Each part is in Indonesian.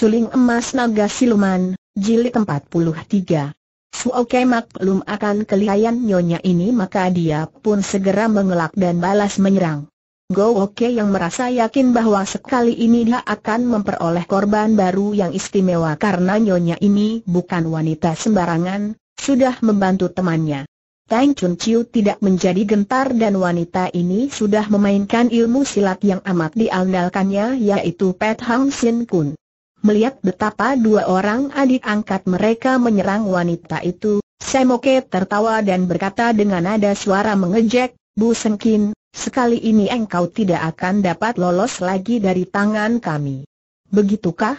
Suling Emas Naga Siluman, Jilid 43 Suoke maklum akan kelihayan nyonya ini maka dia pun segera mengelak dan balas menyerang. Go Oke yang merasa yakin bahwa sekali ini dia akan memperoleh korban baru yang istimewa karena nyonya ini bukan wanita sembarangan, sudah membantu temannya. Tang Chun Chiu tidak menjadi gentar dan wanita ini sudah memainkan ilmu silat yang amat diandalkannya yaitu Pet Hang Sin Kun. Melihat betapa dua orang adik angkat mereka menyerang wanita itu, Semoke tertawa dan berkata dengan nada suara mengejek, Bu Sengkin, sekali ini engkau tidak akan dapat lolos lagi dari tangan kami. Begitukah?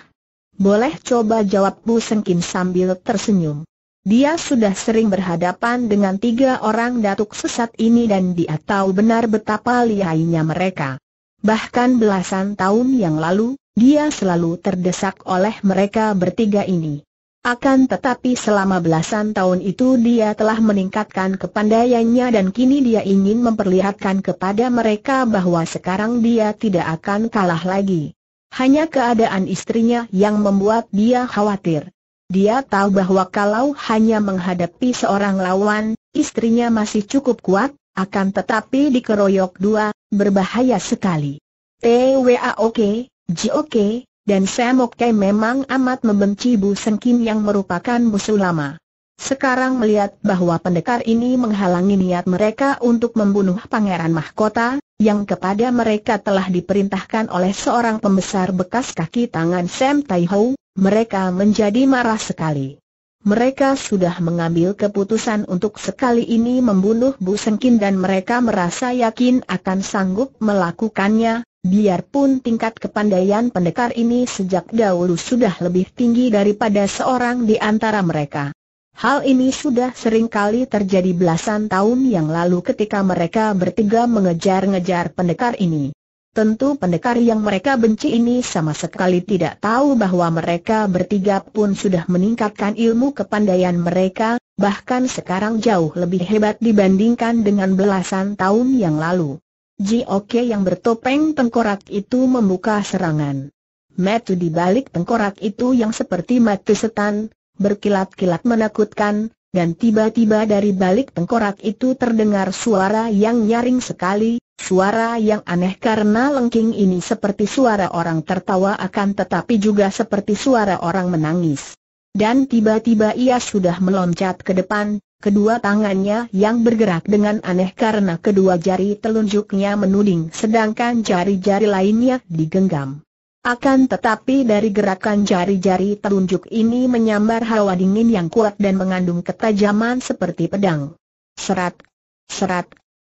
Boleh coba jawab Bu Sengkin sambil tersenyum. Dia sudah sering berhadapan dengan tiga orang datuk sesat ini dan dia tahu benar betapa lihainya mereka. Bahkan belasan tahun yang lalu, dia selalu terdesak oleh mereka bertiga ini. Akan tetapi selama belasan tahun itu dia telah meningkatkan kepandaiannya dan kini dia ingin memperlihatkan kepada mereka bahwa sekarang dia tidak akan kalah lagi. Hanya keadaan istrinya yang membuat dia khawatir. Dia tahu bahwa kalau hanya menghadapi seorang lawan, istrinya masih cukup kuat, akan tetapi dikeroyok dua, berbahaya sekali. TWAOK, Jioke, dan Samokai memang amat membenci Bu Sengkin yang merupakan musuh lama. Sekarang melihat bahwa pendekar ini menghalangi niat mereka untuk membunuh Pangeran Mahkota, yang kepada mereka telah diperintahkan oleh seorang pembesar bekas kaki tangan Sam Tai Hou, mereka menjadi marah sekali. Mereka sudah mengambil keputusan untuk sekali ini membunuh Bu Sengkin dan mereka merasa yakin akan sanggup melakukannya, Biarpun tingkat kepandaian pendekar ini sejak dahulu sudah lebih tinggi daripada seorang di antara mereka. Hal ini sudah sering kali terjadi belasan tahun yang lalu ketika mereka bertiga mengejar-ngejar pendekar ini. Tentu pendekar yang mereka benci ini sama sekali tidak tahu bahwa mereka bertiga pun sudah meningkatkan ilmu kepandaian mereka, bahkan sekarang jauh lebih hebat dibandingkan dengan belasan tahun yang lalu. Jioke yang bertopeng tengkorak itu membuka serangan. Metu di balik tengkorak itu yang seperti mati setan, berkilat-kilat menakutkan, dan tiba-tiba dari balik tengkorak itu terdengar suara yang nyaring sekali, suara yang aneh karena lengking ini seperti suara orang tertawa akan tetapi juga seperti suara orang menangis. Dan tiba-tiba ia sudah meloncat ke depan, Kedua tangannya yang bergerak dengan aneh karena kedua jari telunjuknya menuding sedangkan jari-jari lainnya digenggam. Akan tetapi dari gerakan jari-jari telunjuk ini menyambar hawa dingin yang kuat dan mengandung ketajaman seperti pedang. Serat, serat,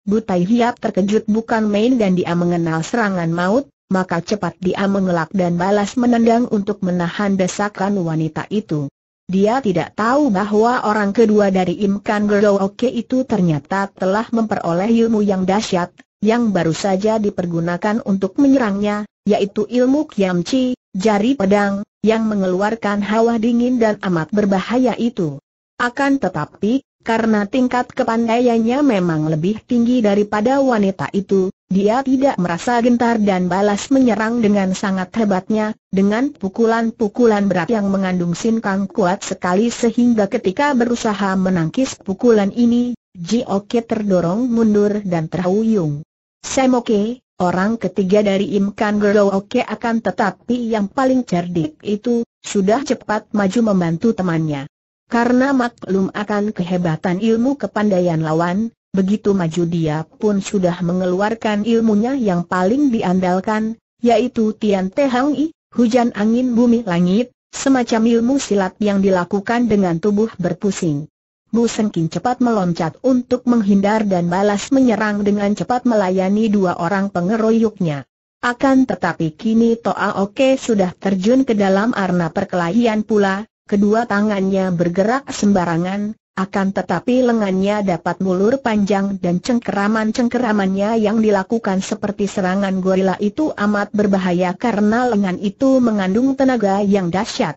Butai Hiap terkejut bukan main dan dia mengenal serangan maut, maka cepat dia mengelak dan balas menendang untuk menahan desakan wanita itu. Dia tidak tahu bahwa orang kedua dari Imkan Gerooke itu ternyata telah memperoleh ilmu yang dahsyat, yang baru saja dipergunakan untuk menyerangnya, yaitu ilmu Kiamci, jari pedang, yang mengeluarkan hawa dingin dan amat berbahaya itu. Akan tetapi, karena tingkat kepandaiannya memang lebih tinggi daripada wanita itu, dia tidak merasa gentar dan balas menyerang dengan sangat hebatnya, dengan pukulan-pukulan berat yang mengandung sinkang kuat sekali sehingga ketika berusaha menangkis pukulan ini, Ji Jioke terdorong mundur dan terhuyung. Semoke, orang ketiga dari Imkan Gerooke akan tetapi yang paling cerdik itu, sudah cepat maju membantu temannya. Karena maklum akan kehebatan ilmu kepandaian lawan, Begitu maju dia pun sudah mengeluarkan ilmunya yang paling diandalkan, yaitu Tian Te Hang I, hujan angin bumi langit, semacam ilmu silat yang dilakukan dengan tubuh berpusing. Bu Sengkin cepat meloncat untuk menghindar dan balas menyerang dengan cepat melayani dua orang pengeroyoknya. Akan tetapi kini Toa Oke sudah terjun ke dalam arna perkelahian pula, kedua tangannya bergerak sembarangan, akan tetapi lengannya dapat mulur panjang dan cengkeraman-cengkeramannya yang dilakukan seperti serangan gorila itu amat berbahaya karena lengan itu mengandung tenaga yang dahsyat.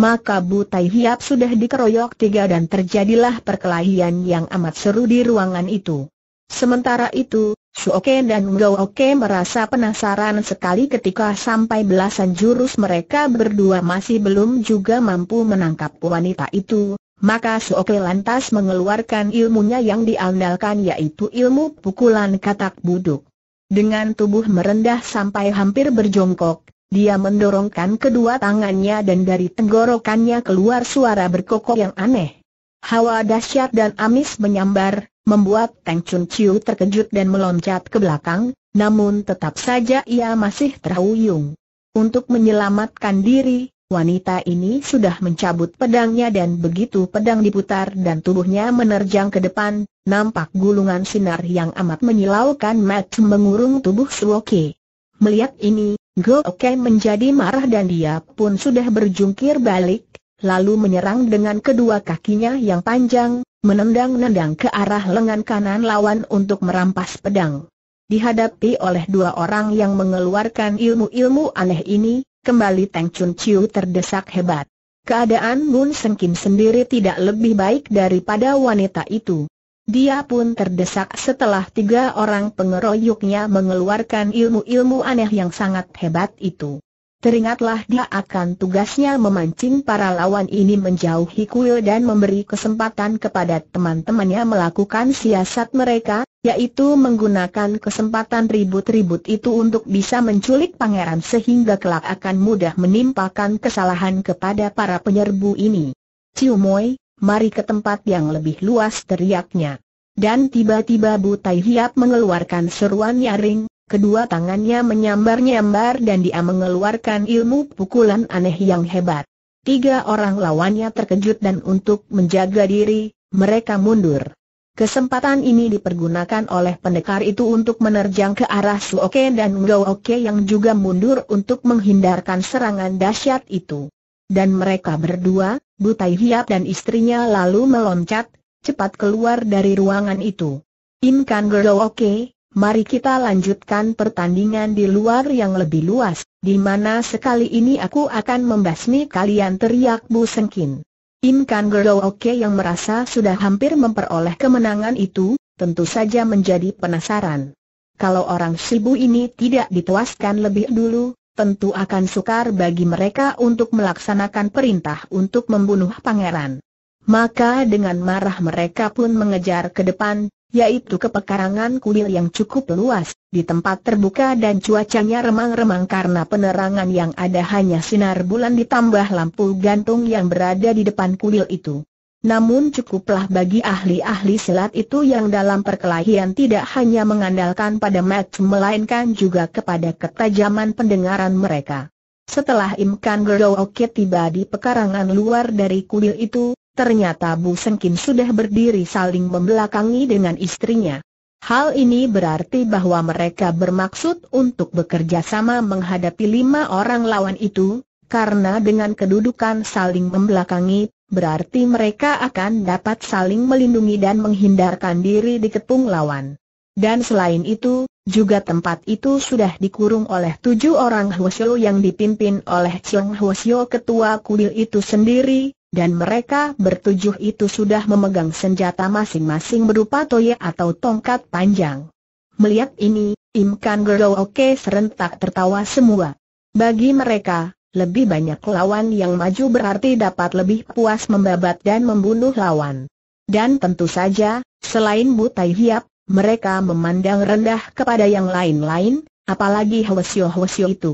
Maka Butai Hiap sudah dikeroyok tiga dan terjadilah perkelahian yang amat seru di ruangan itu. Sementara itu, Suoke dan Ngooke merasa penasaran sekali ketika sampai belasan jurus mereka berdua masih belum juga mampu menangkap wanita itu, maka Soke lantas mengeluarkan ilmunya yang diandalkan yaitu ilmu pukulan katak buduk. Dengan tubuh merendah sampai hampir berjongkok, dia mendorongkan kedua tangannya dan dari tenggorokannya keluar suara berkokok yang aneh. Hawa dahsyat dan amis menyambar, membuat Teng Chun Chiu terkejut dan meloncat ke belakang, namun tetap saja ia masih terhuyung. Untuk menyelamatkan diri, Wanita ini sudah mencabut pedangnya dan begitu pedang diputar dan tubuhnya menerjang ke depan, nampak gulungan sinar yang amat menyilaukan mata mengurung tubuh Suoke. Melihat ini, Go Oke menjadi marah dan dia pun sudah berjungkir balik, lalu menyerang dengan kedua kakinya yang panjang, menendang-nendang ke arah lengan kanan lawan untuk merampas pedang. Dihadapi oleh dua orang yang mengeluarkan ilmu-ilmu aneh ini, kembali Teng Chun Chiu terdesak hebat. Keadaan Bun Kim sendiri tidak lebih baik daripada wanita itu. Dia pun terdesak setelah tiga orang pengeroyoknya mengeluarkan ilmu-ilmu aneh yang sangat hebat itu. Teringatlah dia akan tugasnya memancing para lawan ini menjauhi kuil dan memberi kesempatan kepada teman-temannya melakukan siasat mereka, yaitu menggunakan kesempatan ribut-ribut itu untuk bisa menculik pangeran sehingga kelak akan mudah menimpakan kesalahan kepada para penyerbu ini. Ciu Moi, mari ke tempat yang lebih luas teriaknya. Dan tiba-tiba Butai Hiap mengeluarkan seruan nyaring, Kedua tangannya menyambar-nyambar dan dia mengeluarkan ilmu pukulan aneh yang hebat. Tiga orang lawannya terkejut dan untuk menjaga diri, mereka mundur. Kesempatan ini dipergunakan oleh pendekar itu untuk menerjang ke arah Suoke dan Ngooke yang juga mundur untuk menghindarkan serangan dahsyat itu. Dan mereka berdua, Butai Hiap dan istrinya lalu meloncat, cepat keluar dari ruangan itu. Inkan Ngooke, Mari kita lanjutkan pertandingan di luar yang lebih luas, di mana sekali ini aku akan membasmi kalian teriak Bu Sengkin. Im Kan Oke yang merasa sudah hampir memperoleh kemenangan itu, tentu saja menjadi penasaran. Kalau orang Sibu ini tidak dituaskan lebih dulu, tentu akan sukar bagi mereka untuk melaksanakan perintah untuk membunuh pangeran. Maka dengan marah mereka pun mengejar ke depan, yaitu kepekarangan kuil yang cukup luas, di tempat terbuka dan cuacanya remang-remang karena penerangan yang ada hanya sinar bulan ditambah lampu gantung yang berada di depan kuil itu. Namun cukuplah bagi ahli-ahli silat itu yang dalam perkelahian tidak hanya mengandalkan pada match melainkan juga kepada ketajaman pendengaran mereka. Setelah Imkan Gerowokit tiba di pekarangan luar dari kuil itu, ternyata Bu Sengkin sudah berdiri saling membelakangi dengan istrinya. Hal ini berarti bahwa mereka bermaksud untuk bekerja sama menghadapi lima orang lawan itu, karena dengan kedudukan saling membelakangi, berarti mereka akan dapat saling melindungi dan menghindarkan diri di dikepung lawan. Dan selain itu, juga tempat itu sudah dikurung oleh tujuh orang Hwasyo yang dipimpin oleh Chiang Hwasyo ketua kuil itu sendiri, dan mereka bertujuh itu sudah memegang senjata masing-masing berupa toye atau tongkat panjang. Melihat ini, Imkan, Kan Oke serentak tertawa semua. Bagi mereka, lebih banyak lawan yang maju berarti dapat lebih puas membabat dan membunuh lawan. Dan tentu saja, selain Butai Hiap, mereka memandang rendah kepada yang lain-lain, apalagi Hwasyo Hwasyo itu.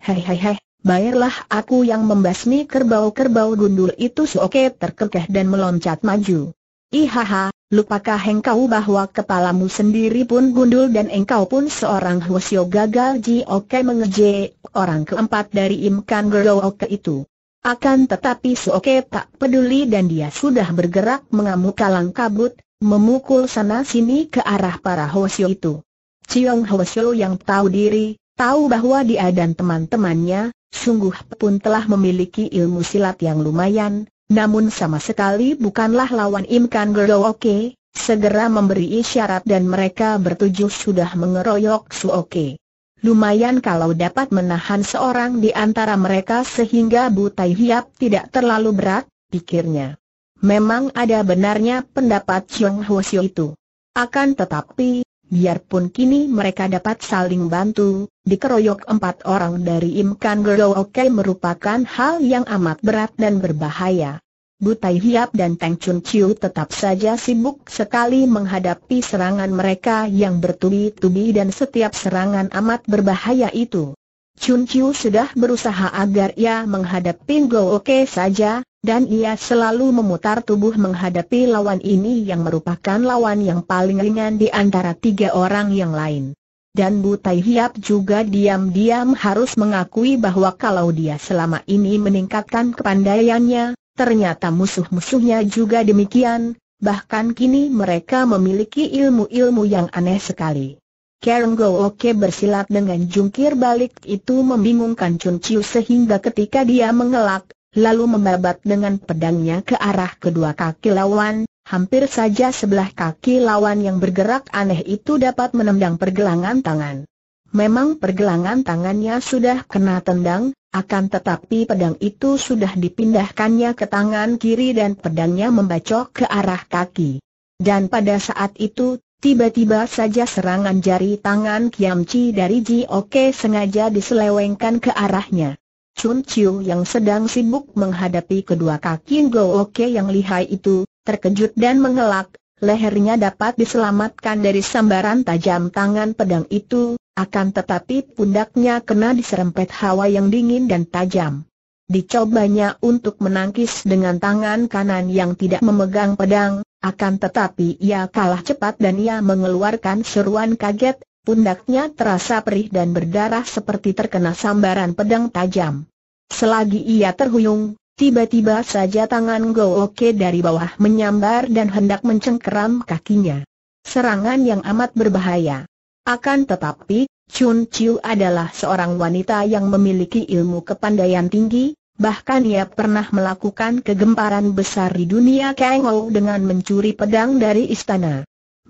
Hehehe, Bayarlah aku yang membasmi kerbau-kerbau gundul itu Suoke terkekeh dan meloncat maju. Ihaha, lupakah engkau bahwa kepalamu sendiri pun gundul dan engkau pun seorang Hwasyo gagal Ji, Jioke mengeje orang keempat dari Imkan Gerooke itu. Akan tetapi Suoke tak peduli dan dia sudah bergerak mengamuk kalang kabut, memukul sana-sini ke arah para Hwasyo itu. Ciong Hwasyo yang tahu diri, tahu bahwa dia dan teman-temannya, sungguh pun telah memiliki ilmu silat yang lumayan, namun sama sekali bukanlah lawan Imkan Oke, segera memberi isyarat dan mereka bertujuh sudah mengeroyok Su Oke. Lumayan kalau dapat menahan seorang di antara mereka sehingga Butai Hiap tidak terlalu berat, pikirnya. Memang ada benarnya pendapat Chiong Hwasyo itu. Akan tetapi, biarpun kini mereka dapat saling bantu, dikeroyok empat orang dari Imkan Gerdo Oke merupakan hal yang amat berat dan berbahaya. Butai Hiap dan Tang Chun Chiu tetap saja sibuk sekali menghadapi serangan mereka yang bertubi-tubi dan setiap serangan amat berbahaya itu. Chun Chiu sudah berusaha agar ia menghadapi Go Oke saja, dan ia selalu memutar tubuh menghadapi lawan ini yang merupakan lawan yang paling ringan di antara tiga orang yang lain. Dan Bu Tai Hiap juga diam-diam harus mengakui bahwa kalau dia selama ini meningkatkan kepandaiannya, ternyata musuh-musuhnya juga demikian, bahkan kini mereka memiliki ilmu-ilmu yang aneh sekali. Karen Go Oke bersilat dengan jungkir balik itu membingungkan Chun Chiu sehingga ketika dia mengelak, lalu membabat dengan pedangnya ke arah kedua kaki lawan, hampir saja sebelah kaki lawan yang bergerak aneh itu dapat menendang pergelangan tangan. Memang pergelangan tangannya sudah kena tendang, akan tetapi pedang itu sudah dipindahkannya ke tangan kiri dan pedangnya membacok ke arah kaki. Dan pada saat itu, Tiba-tiba saja serangan jari tangan Kiam Chi dari Ji Oke sengaja diselewengkan ke arahnya. Chun Chiu yang sedang sibuk menghadapi kedua kaki Go Oke yang lihai itu, terkejut dan mengelak, lehernya dapat diselamatkan dari sambaran tajam tangan pedang itu, akan tetapi pundaknya kena diserempet hawa yang dingin dan tajam. Dicobanya untuk menangkis dengan tangan kanan yang tidak memegang pedang, akan tetapi ia kalah cepat dan ia mengeluarkan seruan kaget, pundaknya terasa perih dan berdarah seperti terkena sambaran pedang tajam. Selagi ia terhuyung, tiba-tiba saja tangan Gooke dari bawah menyambar dan hendak mencengkeram kakinya. Serangan yang amat berbahaya. Akan tetapi, Chun Chiu adalah seorang wanita yang memiliki ilmu kepandaian tinggi, bahkan ia pernah melakukan kegemparan besar di dunia Ou dengan mencuri pedang dari istana.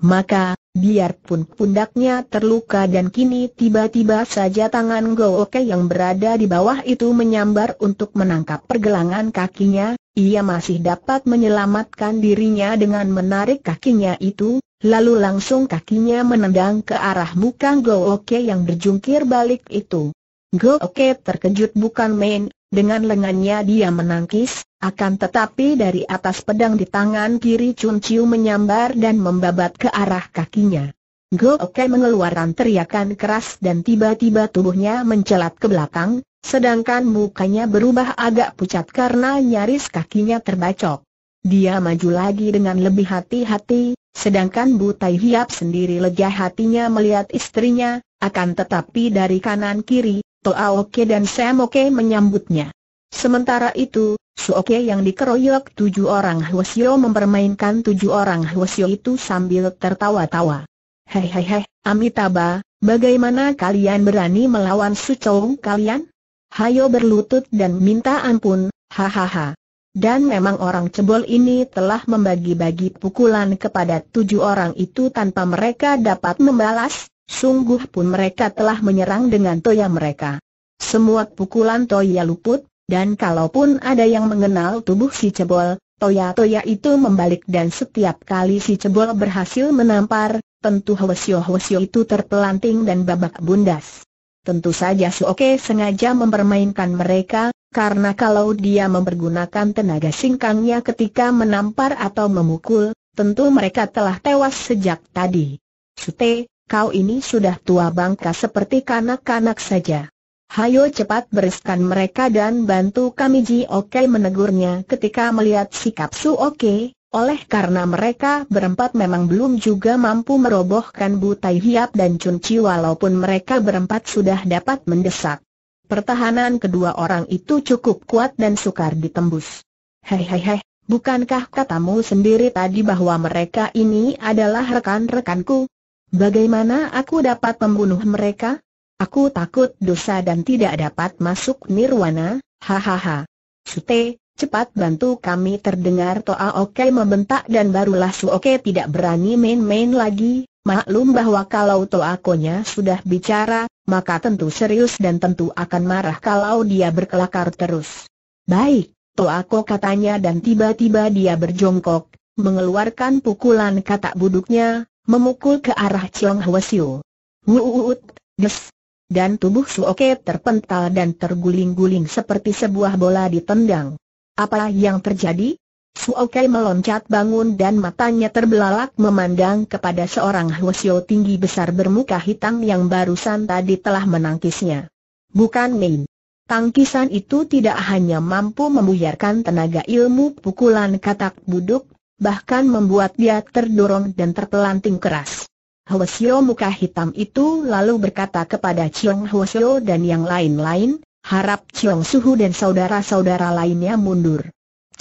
Maka, biarpun pundaknya terluka dan kini tiba-tiba saja tangan Gooke yang berada di bawah itu menyambar untuk menangkap pergelangan kakinya, ia masih dapat menyelamatkan dirinya dengan menarik kakinya itu, lalu langsung kakinya menendang ke arah muka Gooke yang berjungkir balik itu. Go Oke terkejut bukan main, dengan lengannya dia menangkis, akan tetapi dari atas pedang di tangan kiri Chun Chiu menyambar dan membabat ke arah kakinya. Go Oke mengeluarkan teriakan keras dan tiba-tiba tubuhnya mencelat ke belakang, sedangkan mukanya berubah agak pucat karena nyaris kakinya terbacok. Dia maju lagi dengan lebih hati-hati, sedangkan Butai Hiap sendiri lega hatinya melihat istrinya, akan tetapi dari kanan kiri, Toa oke dan Samoke menyambutnya. Sementara itu, Su oke yang dikeroyok tujuh orang Hwasyo mempermainkan tujuh orang Hwasyo itu sambil tertawa-tawa. Hei hei hei, Amitabha, bagaimana kalian berani melawan Su Sucong kalian? Hayo berlutut dan minta ampun, hahaha. Dan memang orang cebol ini telah membagi-bagi pukulan kepada tujuh orang itu tanpa mereka dapat membalas, sungguh pun mereka telah menyerang dengan toya mereka. Semua pukulan toya luput, dan kalaupun ada yang mengenal tubuh si cebol, toya-toya itu membalik dan setiap kali si cebol berhasil menampar, tentu Hwasyo-Hwasyo itu terpelanting dan babak bundas. Tentu saja Suoke sengaja mempermainkan mereka, karena kalau dia mempergunakan tenaga singkangnya ketika menampar atau memukul, tentu mereka telah tewas sejak tadi. Sute, kau ini sudah tua bangka seperti kanak-kanak saja. Hayo cepat bereskan mereka dan bantu kami Ji Oke menegurnya ketika melihat sikap Su Oke, oleh karena mereka berempat memang belum juga mampu merobohkan Butai Hiap dan Chun Chi walaupun mereka berempat sudah dapat mendesak. Pertahanan kedua orang itu cukup kuat dan sukar ditembus. Hei hei hei, bukankah katamu sendiri tadi bahwa mereka ini adalah rekan-rekanku? Bagaimana aku dapat membunuh mereka? Aku takut dosa dan tidak dapat masuk nirwana, hahaha. Sute, cepat bantu kami terdengar Toa Oke membentak dan barulah Su Oke tidak berani main-main lagi, maklum bahwa kalau Toa Konya sudah bicara, maka tentu serius dan tentu akan marah kalau dia berkelakar terus. Baik, Toa Ko katanya dan tiba-tiba dia berjongkok, mengeluarkan pukulan katak buduknya, memukul ke arah Chiong Hwasyo. Wuuut, des. Dan tubuh Suoke terpental dan terguling-guling seperti sebuah bola ditendang. Apa yang terjadi? Suoke meloncat bangun dan matanya terbelalak memandang kepada seorang Huasio tinggi besar bermuka hitam yang barusan tadi telah menangkisnya. Bukan main. Tangkisan itu tidak hanya mampu membuyarkan tenaga ilmu pukulan katak buduk, bahkan membuat dia terdorong dan terpelanting keras. Hwasyo muka hitam itu lalu berkata kepada Chiong Hwasyo dan yang lain-lain, harap Chiong Suhu dan saudara-saudara lainnya mundur.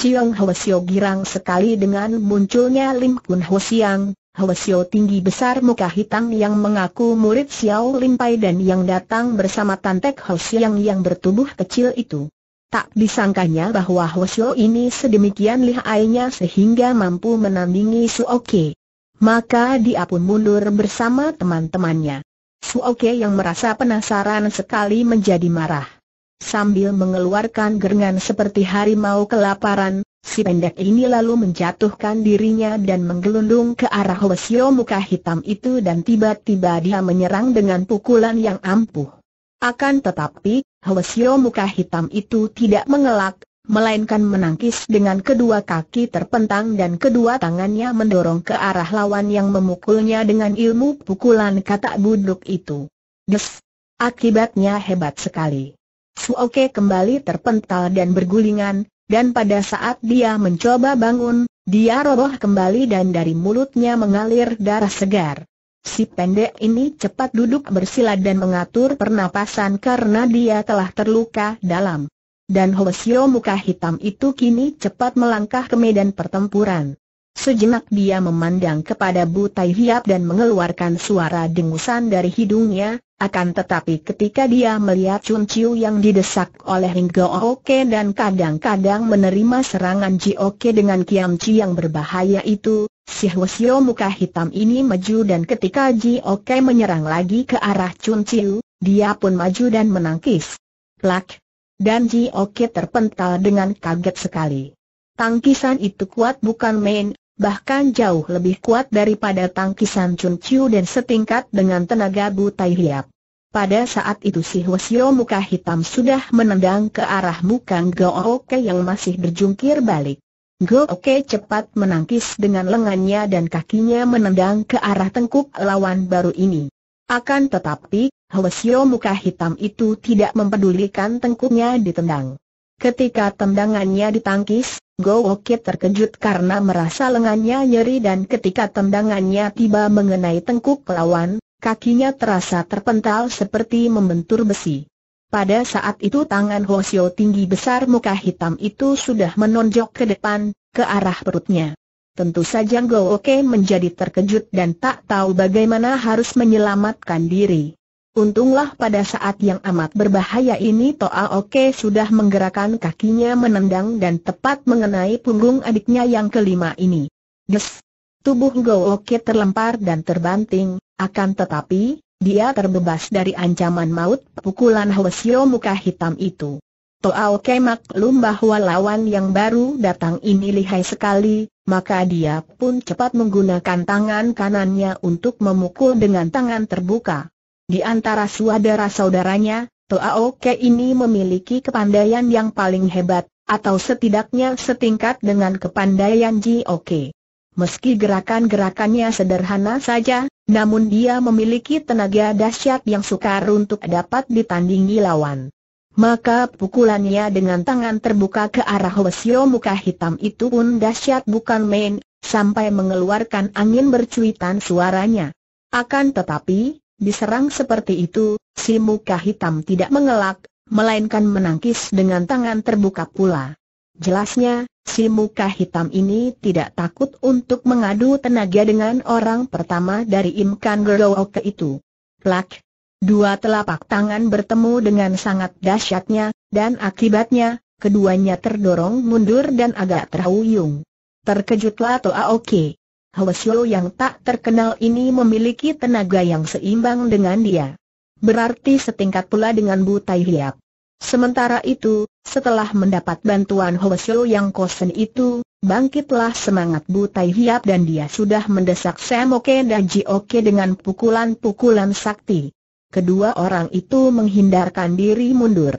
Chiong Hwasyo girang sekali dengan munculnya Lim Kun Hwasiang, Hwasyo tinggi besar muka hitam yang mengaku murid Xiao Lim Pai dan yang datang bersama Tantek Hwasiang yang bertubuh kecil itu. Tak disangkanya bahwa Hosio ini sedemikian lihainya sehingga mampu menandingi Suoke. Maka dia pun mundur bersama teman-temannya. Suoke yang merasa penasaran sekali menjadi marah. Sambil mengeluarkan gerengan seperti harimau kelaparan, si pendek ini lalu menjatuhkan dirinya dan menggelundung ke arah Hosio muka hitam itu dan tiba-tiba dia menyerang dengan pukulan yang ampuh. Akan tetapi, Hwesio muka hitam itu tidak mengelak, melainkan menangkis dengan kedua kaki terpentang dan kedua tangannya mendorong ke arah lawan yang memukulnya dengan ilmu pukulan kata buduk itu. Des! Akibatnya hebat sekali. Suoke kembali terpental dan bergulingan, dan pada saat dia mencoba bangun, dia roboh kembali dan dari mulutnya mengalir darah segar. Si pendek ini cepat duduk bersila dan mengatur pernapasan karena dia telah terluka dalam. Dan Hoesio muka hitam itu kini cepat melangkah ke medan pertempuran. Sejenak dia memandang kepada Tai Hiap dan mengeluarkan suara dengusan dari hidungnya, akan tetapi ketika dia melihat Chun Chiu yang didesak oleh Go Oke dan kadang-kadang menerima serangan Ji Oke dengan Kiam Chi yang berbahaya itu, Si Hwasyo muka hitam ini maju dan ketika Ji Oke menyerang lagi ke arah Chun Chiu, dia pun maju dan menangkis. Plak! Dan Ji Oke terpental dengan kaget sekali. Tangkisan itu kuat bukan main, bahkan jauh lebih kuat daripada tangkisan Chun Chiu dan setingkat dengan tenaga Butai Hiap. Pada saat itu si Hwasyo muka hitam sudah menendang ke arah muka Go Oke yang masih berjungkir balik. Go Oke cepat menangkis dengan lengannya dan kakinya menendang ke arah tengkuk lawan baru ini. Akan tetapi, Hwasyo muka hitam itu tidak mempedulikan tengkuknya ditendang. Ketika tendangannya ditangkis, Go Oke terkejut karena merasa lengannya nyeri dan ketika tendangannya tiba mengenai tengkuk lawan, kakinya terasa terpental seperti membentur besi. Pada saat itu tangan Hosio tinggi besar muka hitam itu sudah menonjok ke depan, ke arah perutnya. Tentu saja Go Oke menjadi terkejut dan tak tahu bagaimana harus menyelamatkan diri. Untunglah pada saat yang amat berbahaya ini Toa Oke sudah menggerakkan kakinya menendang dan tepat mengenai punggung adiknya yang kelima ini. Des! Tubuh Go Oke terlempar dan terbanting, akan tetapi, dia terbebas dari ancaman maut pukulan Hwasyo muka hitam itu. Toao kemak maklum bahwa lawan yang baru datang ini lihai sekali, maka dia pun cepat menggunakan tangan kanannya untuk memukul dengan tangan terbuka. Di antara saudara-saudaranya, Toao Ke ini memiliki kepandaian yang paling hebat, atau setidaknya setingkat dengan kepandaian Ji Oke. Meski gerakan-gerakannya sederhana saja, namun dia memiliki tenaga dahsyat yang sukar untuk dapat ditandingi lawan. Maka pukulannya dengan tangan terbuka ke arah Hwasyo muka hitam itu pun dahsyat bukan main, sampai mengeluarkan angin bercuitan suaranya. Akan tetapi, diserang seperti itu, si muka hitam tidak mengelak, melainkan menangkis dengan tangan terbuka pula. Jelasnya, si muka hitam ini tidak takut untuk mengadu tenaga dengan orang pertama dari Imkan Gerooke itu. Plak! Dua telapak tangan bertemu dengan sangat dahsyatnya, dan akibatnya, keduanya terdorong mundur dan agak terhuyung. Terkejutlah Toa Oke. Hwasyo yang tak terkenal ini memiliki tenaga yang seimbang dengan dia. Berarti setingkat pula dengan Butai Hiap. Sementara itu, setelah mendapat bantuan Hoesyo yang kosen itu, bangkitlah semangat Butai Hiap dan dia sudah mendesak Semoke dan Jioke dengan pukulan-pukulan sakti. Kedua orang itu menghindarkan diri mundur.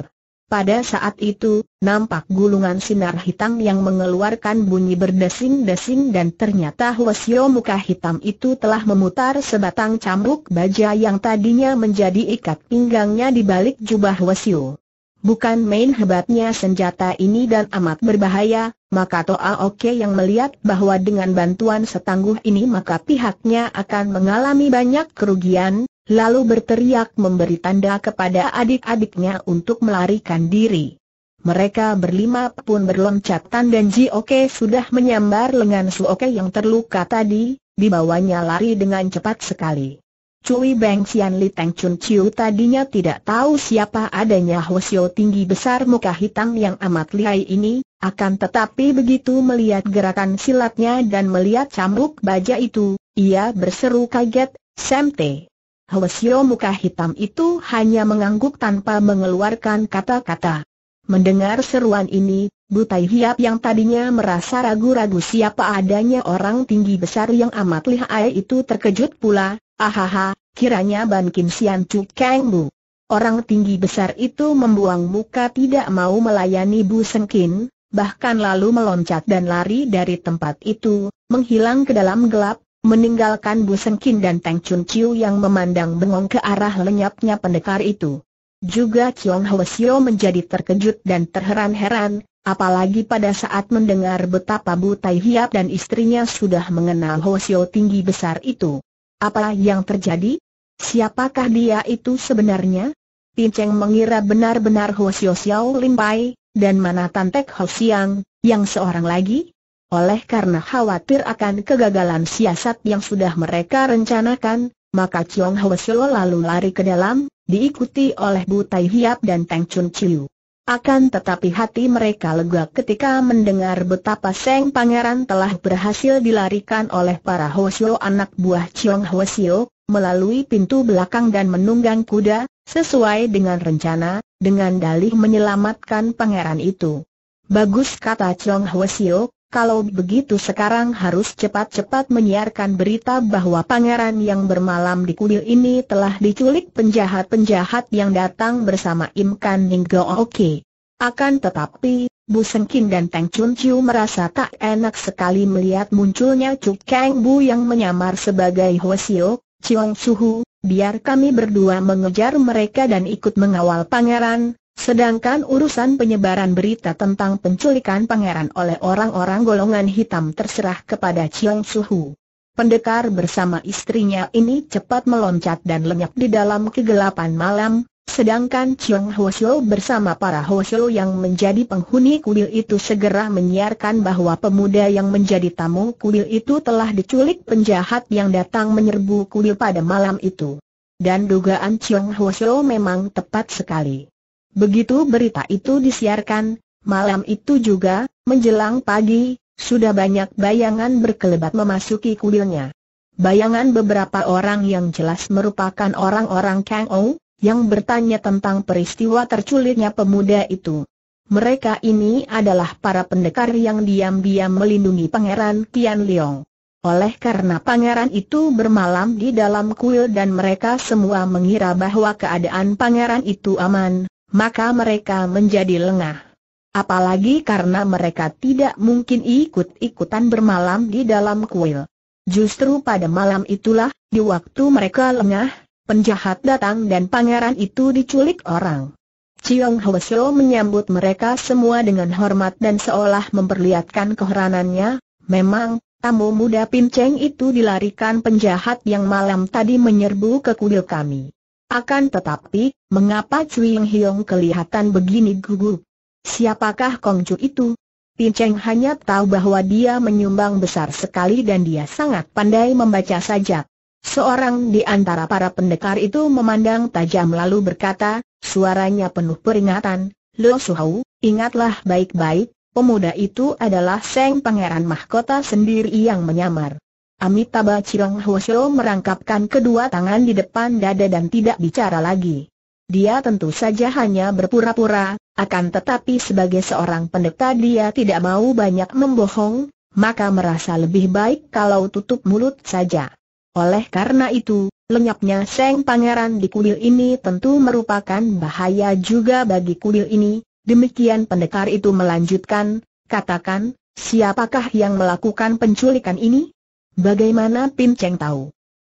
Pada saat itu, nampak gulungan sinar hitam yang mengeluarkan bunyi berdesing-desing dan ternyata Hwasyo muka hitam itu telah memutar sebatang cambuk baja yang tadinya menjadi ikat pinggangnya di balik jubah Hwasyo. Bukan main hebatnya senjata ini dan amat berbahaya, maka Toa Oke yang melihat bahwa dengan bantuan setangguh ini maka pihaknya akan mengalami banyak kerugian, lalu berteriak memberi tanda kepada adik-adiknya untuk melarikan diri. Mereka berlima pun berloncatan dan Ji Oke sudah menyambar lengan Su Oke yang terluka tadi, dibawanya lari dengan cepat sekali. Cui Beng Xian Li Teng Chun Chiu tadinya tidak tahu siapa adanya Hosio tinggi besar muka hitam yang amat lihai ini, akan tetapi begitu melihat gerakan silatnya dan melihat cambuk baja itu, ia berseru kaget, Semte. Hosio muka hitam itu hanya mengangguk tanpa mengeluarkan kata-kata. Mendengar seruan ini, Butai Hiap yang tadinya merasa ragu-ragu siapa adanya orang tinggi besar yang amat lihai itu terkejut pula, Ahaha, kiranya Ban Kim Sian Chu Kang Bu. Orang tinggi besar itu membuang muka tidak mau melayani Bu Seng Kin, bahkan lalu meloncat dan lari dari tempat itu, menghilang ke dalam gelap, meninggalkan Bu Seng Kin dan Tang Chun Chiu yang memandang bengong ke arah lenyapnya pendekar itu. Juga Chiong Ho Sio menjadi terkejut dan terheran-heran, apalagi pada saat mendengar betapa Bu Tai Hiap dan istrinya sudah mengenal Ho Sio tinggi besar itu. Apa yang terjadi? Siapakah dia itu sebenarnya? Cheng mengira benar-benar Ho Xiao Xiao Pai dan mana Tantek Ho Xiang, yang seorang lagi? Oleh karena khawatir akan kegagalan siasat yang sudah mereka rencanakan, maka Chiong Ho Sio lalu lari ke dalam, diikuti oleh Bu Tai Hiap dan Teng Chun Chiu. Akan tetapi hati mereka lega ketika mendengar betapa Seng Pangeran telah berhasil dilarikan oleh para Hosio anak buah Chiong Hosio, melalui pintu belakang dan menunggang kuda, sesuai dengan rencana, dengan dalih menyelamatkan pangeran itu. Bagus kata Chiong Hwasio, kalau begitu sekarang harus cepat-cepat menyiarkan berita bahwa pangeran yang bermalam di kuil ini telah diculik penjahat-penjahat yang datang bersama Im Kan Ning Go Oke. Akan tetapi, Bu Sengkin dan Teng Chun Chiu merasa tak enak sekali melihat munculnya Chu Kang Bu yang menyamar sebagai Sio, Chiong Su Hu, biar kami berdua mengejar mereka dan ikut mengawal pangeran, Sedangkan urusan penyebaran berita tentang penculikan pangeran oleh orang-orang golongan hitam terserah kepada Chiong Suhu. Pendekar bersama istrinya ini cepat meloncat dan lenyap di dalam kegelapan malam, sedangkan Chiong Hwasyo bersama para Hwasyo yang menjadi penghuni kuil itu segera menyiarkan bahwa pemuda yang menjadi tamu kuil itu telah diculik penjahat yang datang menyerbu kuil pada malam itu. Dan dugaan Chiong Hwasyo memang tepat sekali. Begitu berita itu disiarkan, malam itu juga, menjelang pagi, sudah banyak bayangan berkelebat memasuki kuilnya. Bayangan beberapa orang yang jelas merupakan orang-orang Kang Ou, yang bertanya tentang peristiwa terculitnya pemuda itu. Mereka ini adalah para pendekar yang diam-diam melindungi Pangeran Tian Leong. Oleh karena pangeran itu bermalam di dalam kuil dan mereka semua mengira bahwa keadaan pangeran itu aman, maka mereka menjadi lengah. Apalagi karena mereka tidak mungkin ikut-ikutan bermalam di dalam kuil. Justru pada malam itulah, di waktu mereka lengah, penjahat datang dan pangeran itu diculik orang. Chiong Hwasyo menyambut mereka semua dengan hormat dan seolah memperlihatkan keheranannya, memang, tamu muda pinceng itu dilarikan penjahat yang malam tadi menyerbu ke kuil kami. Akan tetapi, mengapa Cui Hiong kelihatan begini gugup? Siapakah Kongju itu? Cheng hanya tahu bahwa dia menyumbang besar sekali dan dia sangat pandai membaca sajak. Seorang di antara para pendekar itu memandang tajam lalu berkata, suaranya penuh peringatan, Lo Suhau, ingatlah baik-baik, pemuda itu adalah Seng Pangeran Mahkota sendiri yang menyamar. Amitabha Chirong Hwasyo merangkapkan kedua tangan di depan dada dan tidak bicara lagi. Dia tentu saja hanya berpura-pura, akan tetapi sebagai seorang pendeta dia tidak mau banyak membohong, maka merasa lebih baik kalau tutup mulut saja. Oleh karena itu, lenyapnya Seng Pangeran di kuil ini tentu merupakan bahaya juga bagi kuil ini, demikian pendekar itu melanjutkan, katakan, siapakah yang melakukan penculikan ini? Bagaimana pinceng Cheng tahu?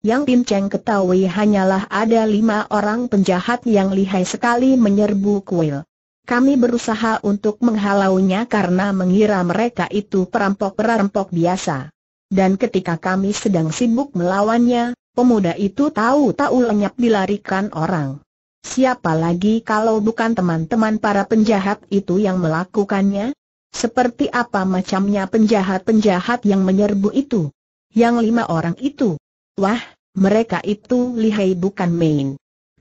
Yang pinceng Cheng ketahui hanyalah ada lima orang penjahat yang lihai sekali menyerbu kuil. Kami berusaha untuk menghalaunya karena mengira mereka itu perampok-perampok biasa. Dan ketika kami sedang sibuk melawannya, pemuda itu tahu-tahu lenyap dilarikan orang. Siapa lagi kalau bukan teman-teman para penjahat itu yang melakukannya? Seperti apa macamnya penjahat-penjahat yang menyerbu itu? yang lima orang itu. Wah, mereka itu lihai bukan main.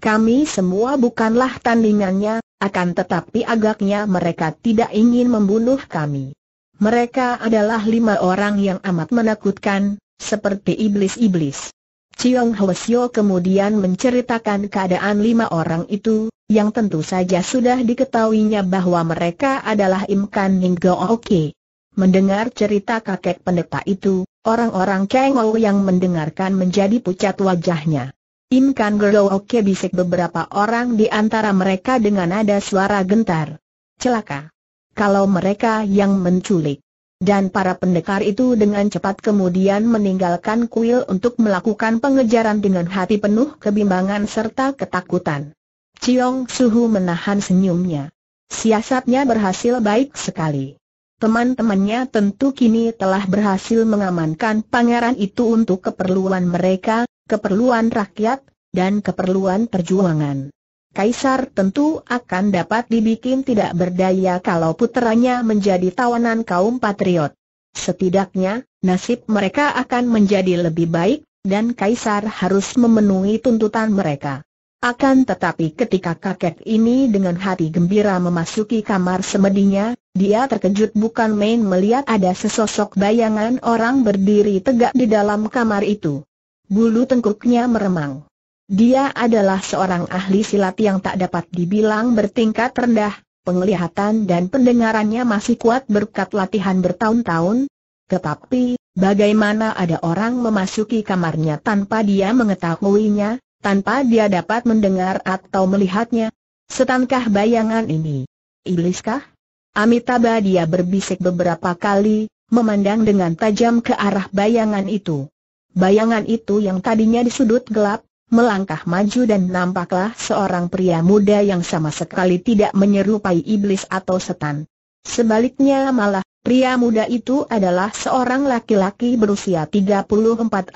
Kami semua bukanlah tandingannya, akan tetapi agaknya mereka tidak ingin membunuh kami. Mereka adalah lima orang yang amat menakutkan, seperti iblis-iblis. Chiong Hwasyo kemudian menceritakan keadaan lima orang itu, yang tentu saja sudah diketahuinya bahwa mereka adalah Imkan Oke. Mendengar cerita kakek pendeta itu, Orang-orang kaya yang mendengarkan menjadi pucat wajahnya. Im Kan Oke bisik beberapa orang di antara mereka dengan nada suara gentar. Celaka. Kalau mereka yang menculik. Dan para pendekar itu dengan cepat kemudian meninggalkan kuil untuk melakukan pengejaran dengan hati penuh kebimbangan serta ketakutan. Ciong Suhu menahan senyumnya. Siasatnya berhasil baik sekali. Teman-temannya tentu kini telah berhasil mengamankan pangeran itu untuk keperluan mereka, keperluan rakyat, dan keperluan perjuangan. Kaisar tentu akan dapat dibikin tidak berdaya kalau puteranya menjadi tawanan kaum patriot. Setidaknya, nasib mereka akan menjadi lebih baik, dan Kaisar harus memenuhi tuntutan mereka. Akan tetapi ketika kakek ini dengan hati gembira memasuki kamar semedinya, dia terkejut bukan main melihat ada sesosok bayangan orang berdiri tegak di dalam kamar itu. Bulu tengkuknya meremang. Dia adalah seorang ahli silat yang tak dapat dibilang bertingkat rendah, penglihatan dan pendengarannya masih kuat berkat latihan bertahun-tahun. Tetapi, bagaimana ada orang memasuki kamarnya tanpa dia mengetahuinya? tanpa dia dapat mendengar atau melihatnya. Setankah bayangan ini? Ibliskah? Amitabha dia berbisik beberapa kali, memandang dengan tajam ke arah bayangan itu. Bayangan itu yang tadinya di sudut gelap, melangkah maju dan nampaklah seorang pria muda yang sama sekali tidak menyerupai iblis atau setan. Sebaliknya malah, Pria muda itu adalah seorang laki-laki berusia 34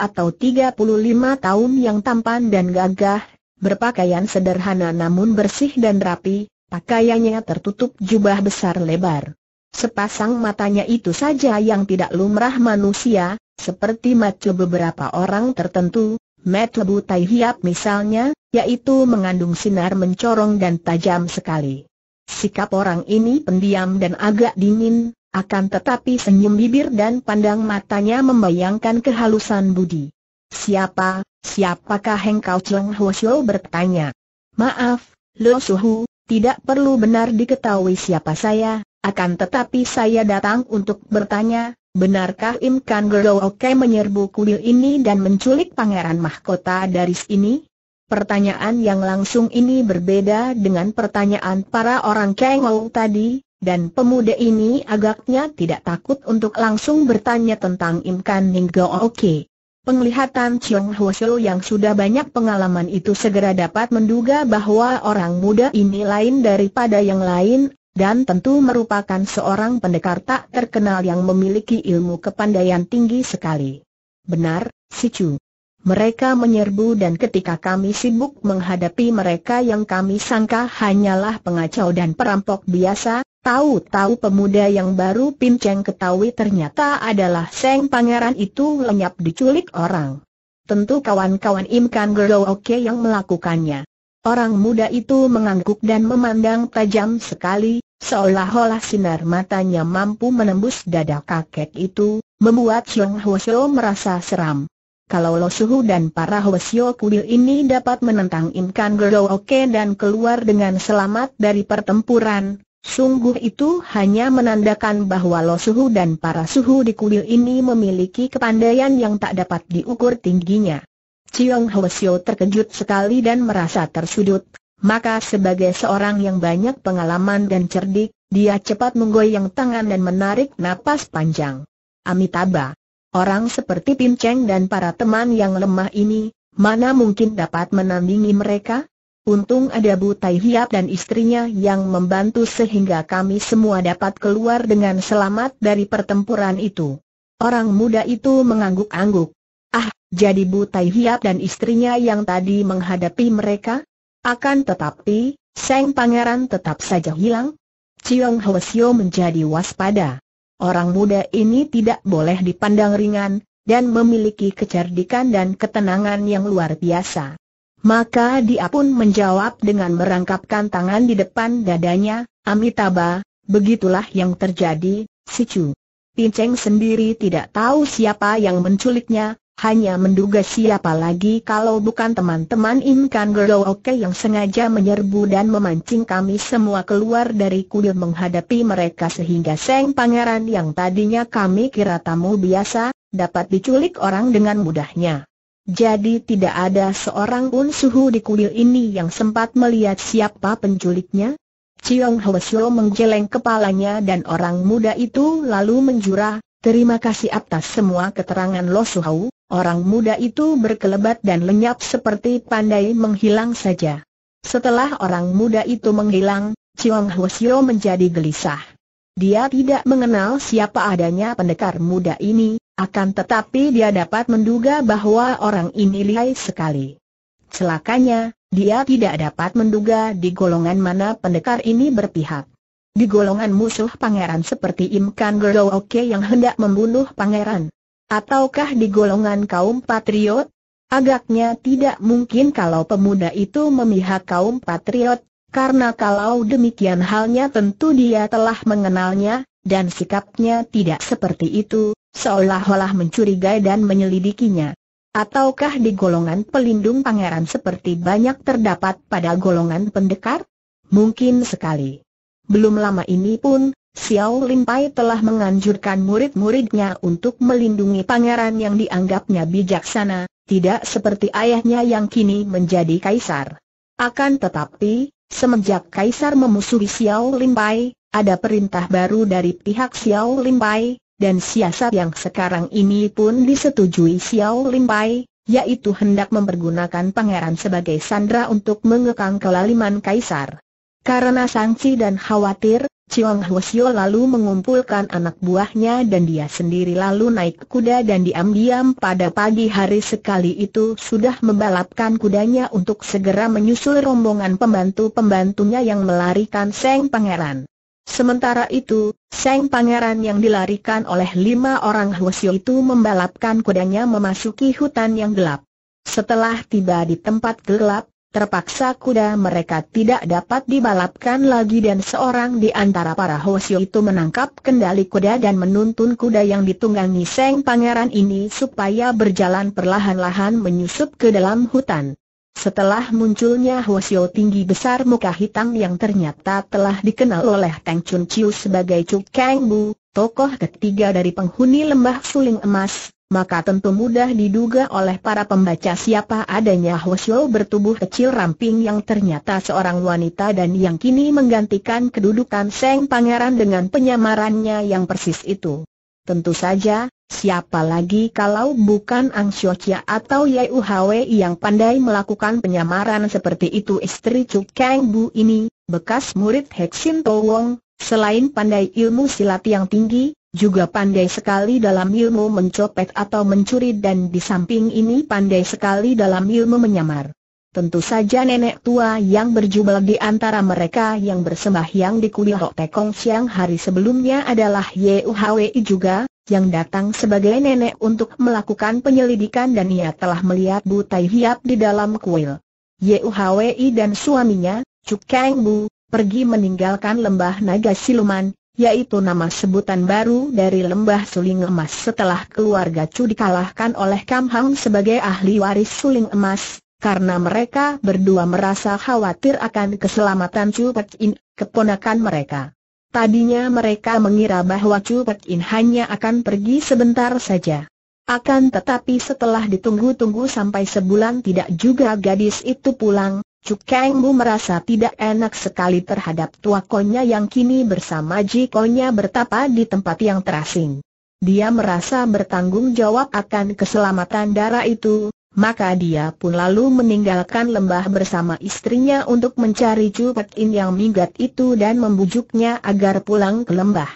atau 35 tahun yang tampan dan gagah, berpakaian sederhana namun bersih dan rapi, pakaiannya tertutup jubah besar lebar. Sepasang matanya itu saja yang tidak lumrah manusia, seperti macu beberapa orang tertentu, mata butai hiap misalnya, yaitu mengandung sinar mencorong dan tajam sekali. Sikap orang ini pendiam dan agak dingin, akan tetapi senyum bibir dan pandang matanya membayangkan kehalusan budi. Siapa, siapakah engkau Cheng Shou bertanya. Maaf, Lo Suhu, tidak perlu benar diketahui siapa saya, akan tetapi saya datang untuk bertanya, benarkah Im Kan Oke menyerbu kuil ini dan menculik pangeran mahkota dari sini? Pertanyaan yang langsung ini berbeda dengan pertanyaan para orang Kengou tadi, dan pemuda ini agaknya tidak takut untuk langsung bertanya tentang Imkan Ninggo Oke. Penglihatan Chiong Hwasyo yang sudah banyak pengalaman itu segera dapat menduga bahwa orang muda ini lain daripada yang lain, dan tentu merupakan seorang pendekar tak terkenal yang memiliki ilmu kepandaian tinggi sekali. Benar, si Chu. Mereka menyerbu dan ketika kami sibuk menghadapi mereka yang kami sangka hanyalah pengacau dan perampok biasa, Tahu-tahu pemuda yang baru Pinceng ketahui ternyata adalah Seng Pangeran itu lenyap diculik orang. Tentu kawan-kawan Imkan Kan Oke yang melakukannya. Orang muda itu mengangguk dan memandang tajam sekali, seolah-olah sinar matanya mampu menembus dada kakek itu, membuat Xiong Hwasyo merasa seram. Kalau Lo Suhu dan para Hwasyo kudil ini dapat menentang Imkan Kan Oke dan keluar dengan selamat dari pertempuran, Sungguh itu hanya menandakan bahwa Lo Suhu dan para suhu di kuil ini memiliki kepandaian yang tak dapat diukur tingginya. Chiong Hwasyo terkejut sekali dan merasa tersudut, maka sebagai seorang yang banyak pengalaman dan cerdik, dia cepat menggoyang tangan dan menarik napas panjang. Amitabha. Orang seperti Pin Cheng dan para teman yang lemah ini, mana mungkin dapat menandingi mereka? Untung ada Bu Tai Hiap dan istrinya yang membantu sehingga kami semua dapat keluar dengan selamat dari pertempuran itu. Orang muda itu mengangguk-angguk. Ah, jadi Bu Tai Hiap dan istrinya yang tadi menghadapi mereka? Akan tetapi, Seng Pangeran tetap saja hilang. Chiong Hwasyo menjadi waspada. Orang muda ini tidak boleh dipandang ringan, dan memiliki kecerdikan dan ketenangan yang luar biasa. Maka dia pun menjawab dengan merangkapkan tangan di depan dadanya, Amitabha, begitulah yang terjadi, si Chu. Pinceng sendiri tidak tahu siapa yang menculiknya, hanya menduga siapa lagi kalau bukan teman-teman Imkan Gerdo Oke yang sengaja menyerbu dan memancing kami semua keluar dari kuil menghadapi mereka sehingga Seng Pangeran yang tadinya kami kira tamu biasa, dapat diculik orang dengan mudahnya. Jadi tidak ada seorang pun suhu di kuil ini yang sempat melihat siapa penculiknya? Chiong Hwasyo menggeleng kepalanya dan orang muda itu lalu menjurah, terima kasih atas semua keterangan Lo Suhau, orang muda itu berkelebat dan lenyap seperti pandai menghilang saja. Setelah orang muda itu menghilang, Chiong Hwasyo menjadi gelisah. Dia tidak mengenal siapa adanya pendekar muda ini, akan tetapi dia dapat menduga bahwa orang ini lihai sekali. Celakanya, dia tidak dapat menduga di golongan mana pendekar ini berpihak. Di golongan musuh pangeran seperti Imkan Oke yang hendak membunuh pangeran. Ataukah di golongan kaum patriot? Agaknya tidak mungkin kalau pemuda itu memihak kaum patriot, karena kalau demikian halnya tentu dia telah mengenalnya, dan sikapnya tidak seperti itu, seolah-olah mencurigai dan menyelidikinya. Ataukah di golongan pelindung pangeran seperti banyak terdapat pada golongan pendekar? Mungkin sekali. Belum lama ini pun, Xiao Lin Pai telah menganjurkan murid-muridnya untuk melindungi pangeran yang dianggapnya bijaksana, tidak seperti ayahnya yang kini menjadi kaisar. Akan tetapi, semenjak kaisar memusuhi Xiao Lin Pai, ada perintah baru dari pihak Xiao Lin Pai, dan siasat yang sekarang ini pun disetujui Xiao Limpai, yaitu hendak mempergunakan pangeran sebagai sandra untuk mengekang kelaliman kaisar. Karena sangsi dan khawatir, Chiong Hwasyo lalu mengumpulkan anak buahnya dan dia sendiri lalu naik kuda dan diam-diam pada pagi hari sekali itu sudah membalapkan kudanya untuk segera menyusul rombongan pembantu-pembantunya yang melarikan Seng Pangeran. Sementara itu, Seng Pangeran yang dilarikan oleh lima orang Huosio itu membalapkan kudanya memasuki hutan yang gelap. Setelah tiba di tempat gelap, terpaksa kuda mereka tidak dapat dibalapkan lagi dan seorang di antara para Huosio itu menangkap kendali kuda dan menuntun kuda yang ditunggangi Seng Pangeran ini supaya berjalan perlahan-lahan menyusup ke dalam hutan. Setelah munculnya Hwasyo tinggi besar muka hitam yang ternyata telah dikenal oleh Teng Chun Chiu sebagai Chu Kang Bu, tokoh ketiga dari penghuni lembah suling emas, maka tentu mudah diduga oleh para pembaca siapa adanya Hwasyo bertubuh kecil ramping yang ternyata seorang wanita dan yang kini menggantikan kedudukan Seng Pangeran dengan penyamarannya yang persis itu. Tentu saja, siapa lagi kalau bukan Ang Xiu Chia atau Yai Hwe yang pandai melakukan penyamaran seperti itu istri Chu Kang Bu ini, bekas murid Heksin To Wong, selain pandai ilmu silat yang tinggi, juga pandai sekali dalam ilmu mencopet atau mencuri dan di samping ini pandai sekali dalam ilmu menyamar. Tentu saja nenek tua yang berjubel di antara mereka yang bersembahyang di kuil Hok Tekong siang hari sebelumnya adalah Yuhwi juga, yang datang sebagai nenek untuk melakukan penyelidikan dan ia telah melihat Bu Tai Hiap di dalam kuil. Yuhwi dan suaminya, Cuk Kang Bu, pergi meninggalkan lembah naga siluman, yaitu nama sebutan baru dari lembah suling emas setelah keluarga Chu dikalahkan oleh Kam Hang sebagai ahli waris suling emas, karena mereka berdua merasa khawatir akan keselamatan Chu Pek In, keponakan mereka. Tadinya mereka mengira bahwa Chu Pek In hanya akan pergi sebentar saja. Akan tetapi setelah ditunggu-tunggu sampai sebulan tidak juga gadis itu pulang, Chu Kang Bu merasa tidak enak sekali terhadap tua konya yang kini bersama Ji konya bertapa di tempat yang terasing. Dia merasa bertanggung jawab akan keselamatan darah itu, maka dia pun lalu meninggalkan lembah bersama istrinya untuk mencari Chu In yang minggat itu dan membujuknya agar pulang ke lembah.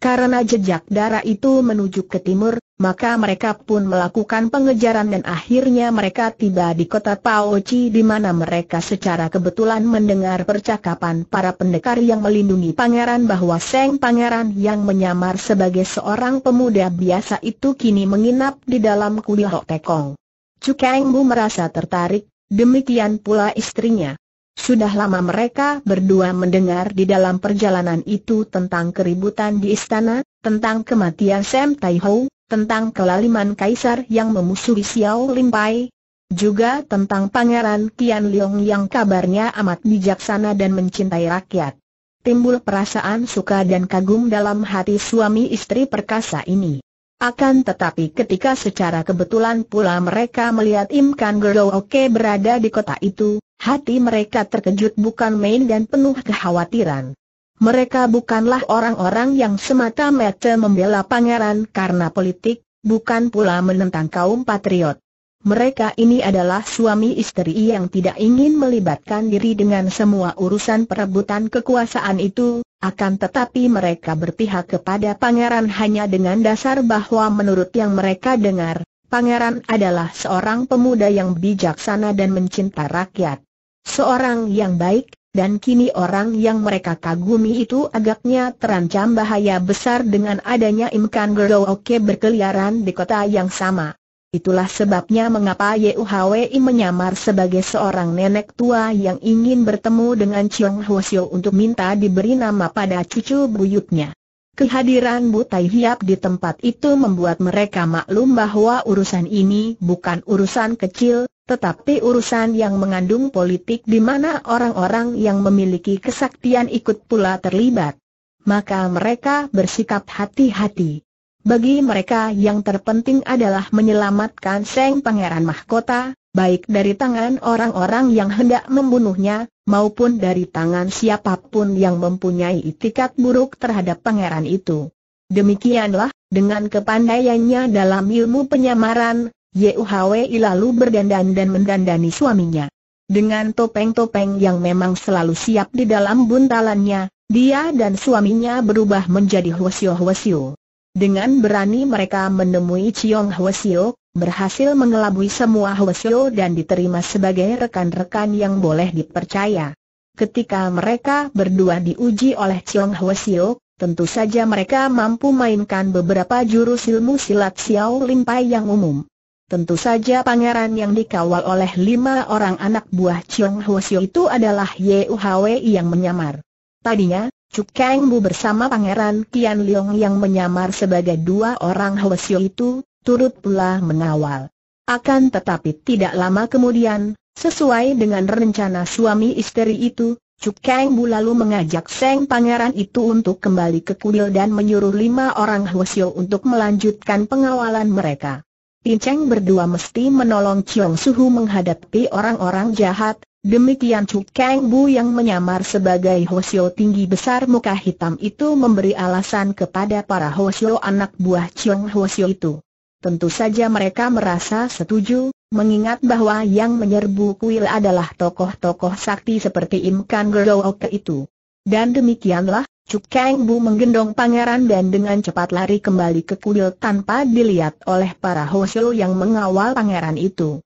Karena jejak darah itu menuju ke timur, maka mereka pun melakukan pengejaran dan akhirnya mereka tiba di kota Paochi di mana mereka secara kebetulan mendengar percakapan para pendekar yang melindungi pangeran bahwa Seng Pangeran yang menyamar sebagai seorang pemuda biasa itu kini menginap di dalam kuil Tekong. Cukeng Bu merasa tertarik, demikian pula istrinya. Sudah lama mereka berdua mendengar di dalam perjalanan itu tentang keributan di istana, tentang kematian Sam Tai Ho, tentang kelaliman kaisar yang memusuhi Xiao Limpai, juga tentang pangeran Qian Leong yang kabarnya amat bijaksana dan mencintai rakyat. Timbul perasaan suka dan kagum dalam hati suami istri perkasa ini. Akan tetapi ketika secara kebetulan pula mereka melihat Imkan Kan Oke berada di kota itu, hati mereka terkejut bukan main dan penuh kekhawatiran. Mereka bukanlah orang-orang yang semata-mata membela pangeran karena politik, bukan pula menentang kaum patriot. Mereka ini adalah suami istri yang tidak ingin melibatkan diri dengan semua urusan perebutan kekuasaan itu, akan tetapi mereka berpihak kepada pangeran hanya dengan dasar bahwa menurut yang mereka dengar, pangeran adalah seorang pemuda yang bijaksana dan mencinta rakyat. Seorang yang baik, dan kini orang yang mereka kagumi itu agaknya terancam bahaya besar dengan adanya imkan Gerooke berkeliaran di kota yang sama. Itulah sebabnya mengapa Yuhwei menyamar sebagai seorang nenek tua yang ingin bertemu dengan Chiong Hwasyo untuk minta diberi nama pada cucu buyutnya. Kehadiran Tai Hiap di tempat itu membuat mereka maklum bahwa urusan ini bukan urusan kecil, tetapi urusan yang mengandung politik di mana orang-orang yang memiliki kesaktian ikut pula terlibat. Maka mereka bersikap hati-hati. Bagi mereka yang terpenting adalah menyelamatkan Seng Pangeran Mahkota, baik dari tangan orang-orang yang hendak membunuhnya, maupun dari tangan siapapun yang mempunyai itikat buruk terhadap pangeran itu. Demikianlah, dengan kepandaiannya dalam ilmu penyamaran, Yuhwei lalu berdandan dan mendandani suaminya. Dengan topeng-topeng yang memang selalu siap di dalam buntalannya, dia dan suaminya berubah menjadi hwasyo-hwasyo. Dengan berani mereka menemui Chiong Hwasio, berhasil mengelabui semua Hwasio dan diterima sebagai rekan-rekan yang boleh dipercaya. Ketika mereka berdua diuji oleh Chiong Hwasio, tentu saja mereka mampu mainkan beberapa jurus ilmu silat Xiao Limpai yang umum. Tentu saja pangeran yang dikawal oleh lima orang anak buah Chiong Hwasyo itu adalah Ye Uhwe yang menyamar. Tadinya, Kang Bu bersama Pangeran Tian Leong yang menyamar sebagai dua orang Hwasyo itu, turut pula mengawal. Akan tetapi tidak lama kemudian, sesuai dengan rencana suami istri itu, Kang Bu lalu mengajak Seng Pangeran itu untuk kembali ke kuil dan menyuruh lima orang Hwasyo untuk melanjutkan pengawalan mereka. Pinceng berdua mesti menolong Chiong Suhu menghadapi orang-orang jahat, Demikian Chu Kang Bu yang menyamar sebagai Hosio tinggi besar muka hitam itu memberi alasan kepada para Hosio anak buah Chiong Hosio itu. Tentu saja mereka merasa setuju, mengingat bahwa yang menyerbu kuil adalah tokoh-tokoh sakti seperti Im Kan Gerooke itu. Dan demikianlah, Cuk Kang Bu menggendong pangeran dan dengan cepat lari kembali ke kuil tanpa dilihat oleh para Hoshio yang mengawal pangeran itu.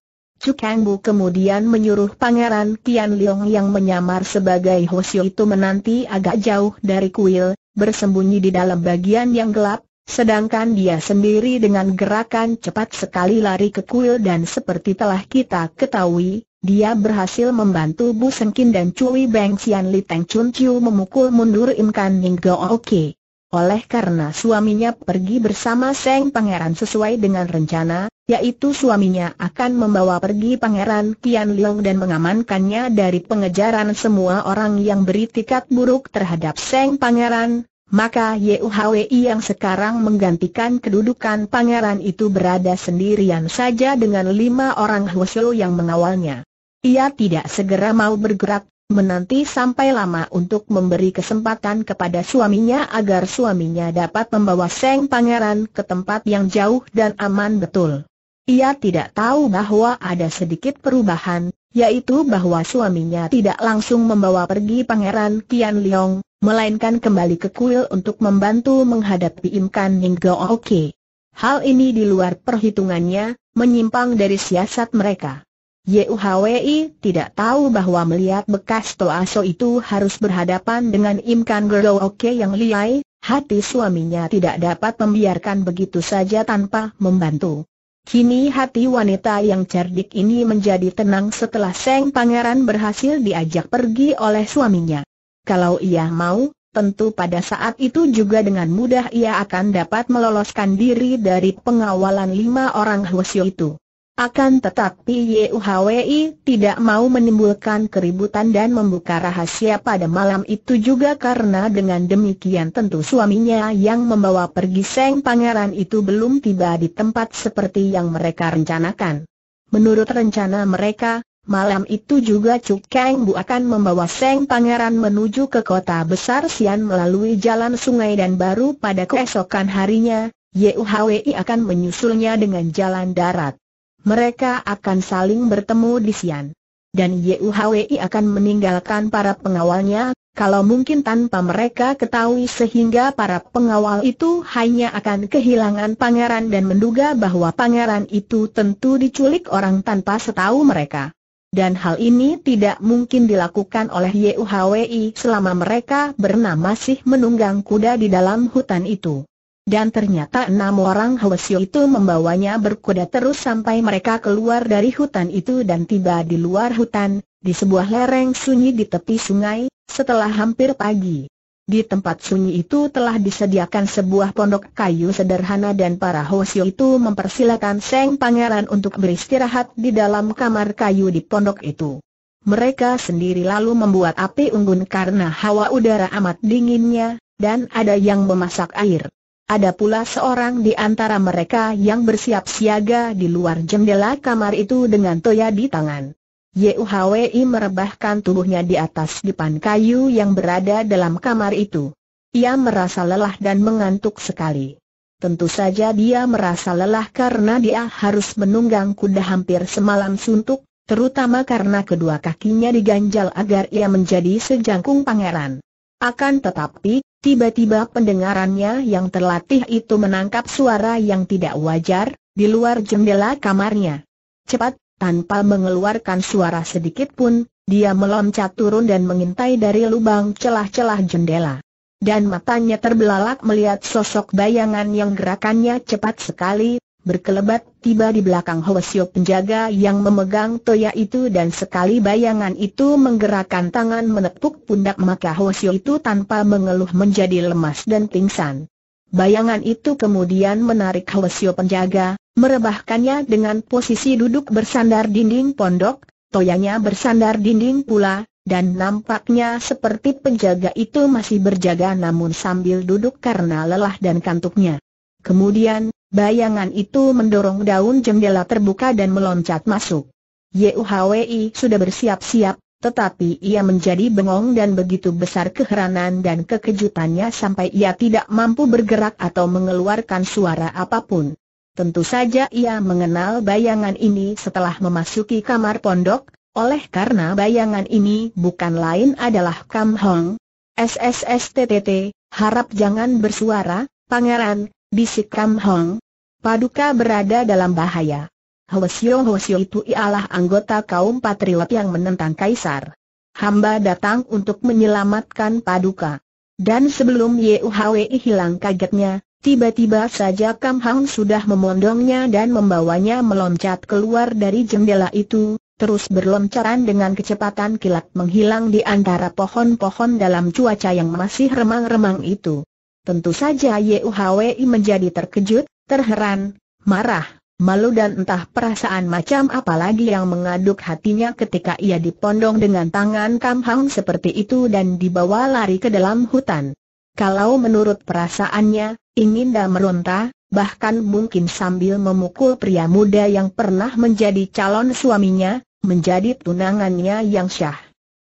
Bu kemudian menyuruh Pangeran Tian Leong yang menyamar sebagai Hoshio itu menanti agak jauh dari kuil, bersembunyi di dalam bagian yang gelap, sedangkan dia sendiri dengan gerakan cepat sekali lari ke kuil dan seperti telah kita ketahui, dia berhasil membantu Bu Sengkin dan Cui Beng Sian Li Teng Chun Chiu memukul mundur Im Kan Ning Go Oke. Oleh karena suaminya pergi bersama Seng Pangeran sesuai dengan rencana, yaitu suaminya akan membawa pergi Pangeran Tian Liong dan mengamankannya dari pengejaran semua orang yang beritikat buruk terhadap Seng Pangeran, maka Yuhwei yang sekarang menggantikan kedudukan Pangeran itu berada sendirian saja dengan lima orang Hwasyo yang mengawalnya. Ia tidak segera mau bergerak, menanti sampai lama untuk memberi kesempatan kepada suaminya agar suaminya dapat membawa Seng Pangeran ke tempat yang jauh dan aman betul. Ia tidak tahu bahwa ada sedikit perubahan, yaitu bahwa suaminya tidak langsung membawa pergi Pangeran Kian Leong, melainkan kembali ke kuil untuk membantu menghadapi Imkan Go Oke. Hal ini di luar perhitungannya, menyimpang dari siasat mereka. YUHWI tidak tahu bahwa melihat bekas Toaso itu harus berhadapan dengan Imkan Go Oke yang liai, hati suaminya tidak dapat membiarkan begitu saja tanpa membantu. Kini hati wanita yang cerdik ini menjadi tenang setelah Seng Pangeran berhasil diajak pergi oleh suaminya. Kalau ia mau, tentu pada saat itu juga dengan mudah ia akan dapat meloloskan diri dari pengawalan lima orang Hwasyo itu. Akan tetapi Yuhwei tidak mau menimbulkan keributan dan membuka rahasia pada malam itu juga karena dengan demikian tentu suaminya yang membawa pergi Seng Pangeran itu belum tiba di tempat seperti yang mereka rencanakan. Menurut rencana mereka, malam itu juga Cuk Keng Bu akan membawa Seng Pangeran menuju ke kota besar Sian melalui jalan sungai dan baru pada keesokan harinya, Yuhwei akan menyusulnya dengan jalan darat mereka akan saling bertemu di Sian. Dan Yuhwei akan meninggalkan para pengawalnya, kalau mungkin tanpa mereka ketahui sehingga para pengawal itu hanya akan kehilangan pangeran dan menduga bahwa pangeran itu tentu diculik orang tanpa setahu mereka. Dan hal ini tidak mungkin dilakukan oleh Yuhwei selama mereka bernama masih menunggang kuda di dalam hutan itu. Dan ternyata enam orang Hwasyo itu membawanya berkuda terus sampai mereka keluar dari hutan itu dan tiba di luar hutan, di sebuah lereng sunyi di tepi sungai, setelah hampir pagi. Di tempat sunyi itu telah disediakan sebuah pondok kayu sederhana dan para Hwasyo itu mempersilakan Seng Pangeran untuk beristirahat di dalam kamar kayu di pondok itu. Mereka sendiri lalu membuat api unggun karena hawa udara amat dinginnya, dan ada yang memasak air. Ada pula seorang di antara mereka yang bersiap siaga di luar jendela kamar itu dengan toya di tangan. Yuhwei merebahkan tubuhnya di atas dipan kayu yang berada dalam kamar itu. Ia merasa lelah dan mengantuk sekali. Tentu saja dia merasa lelah karena dia harus menunggang kuda hampir semalam suntuk, terutama karena kedua kakinya diganjal agar ia menjadi sejangkung pangeran. Akan tetapi, tiba-tiba pendengarannya yang terlatih itu menangkap suara yang tidak wajar, di luar jendela kamarnya. Cepat, tanpa mengeluarkan suara sedikit pun, dia meloncat turun dan mengintai dari lubang celah-celah jendela. Dan matanya terbelalak melihat sosok bayangan yang gerakannya cepat sekali, berkelebat tiba di belakang Hwasyo penjaga yang memegang toya itu dan sekali bayangan itu menggerakkan tangan menepuk pundak maka Hwasyo itu tanpa mengeluh menjadi lemas dan pingsan. Bayangan itu kemudian menarik Hwasyo penjaga, merebahkannya dengan posisi duduk bersandar dinding pondok, toyanya bersandar dinding pula, dan nampaknya seperti penjaga itu masih berjaga namun sambil duduk karena lelah dan kantuknya. Kemudian, Bayangan itu mendorong daun jendela terbuka dan meloncat masuk. Yuhwi sudah bersiap-siap, tetapi ia menjadi bengong dan begitu besar keheranan dan kekejutannya sampai ia tidak mampu bergerak atau mengeluarkan suara apapun. Tentu saja ia mengenal bayangan ini setelah memasuki kamar pondok, oleh karena bayangan ini bukan lain adalah Kam Hong. SSSTTT, harap jangan bersuara, pangeran, Bisik Kam Hong. Paduka berada dalam bahaya. Hwasyo Hwasyo itu ialah anggota kaum patriot yang menentang kaisar. Hamba datang untuk menyelamatkan Paduka. Dan sebelum Yuhwei hilang kagetnya, tiba-tiba saja Kam Hong sudah memondongnya dan membawanya meloncat keluar dari jendela itu, terus berloncaran dengan kecepatan kilat menghilang di antara pohon-pohon dalam cuaca yang masih remang-remang itu. Tentu saja Yuhwi menjadi terkejut, terheran, marah, malu dan entah perasaan macam apa lagi yang mengaduk hatinya ketika ia dipondong dengan tangan kamhang seperti itu dan dibawa lari ke dalam hutan. Kalau menurut perasaannya, ingin dah meronta, bahkan mungkin sambil memukul pria muda yang pernah menjadi calon suaminya, menjadi tunangannya yang syah.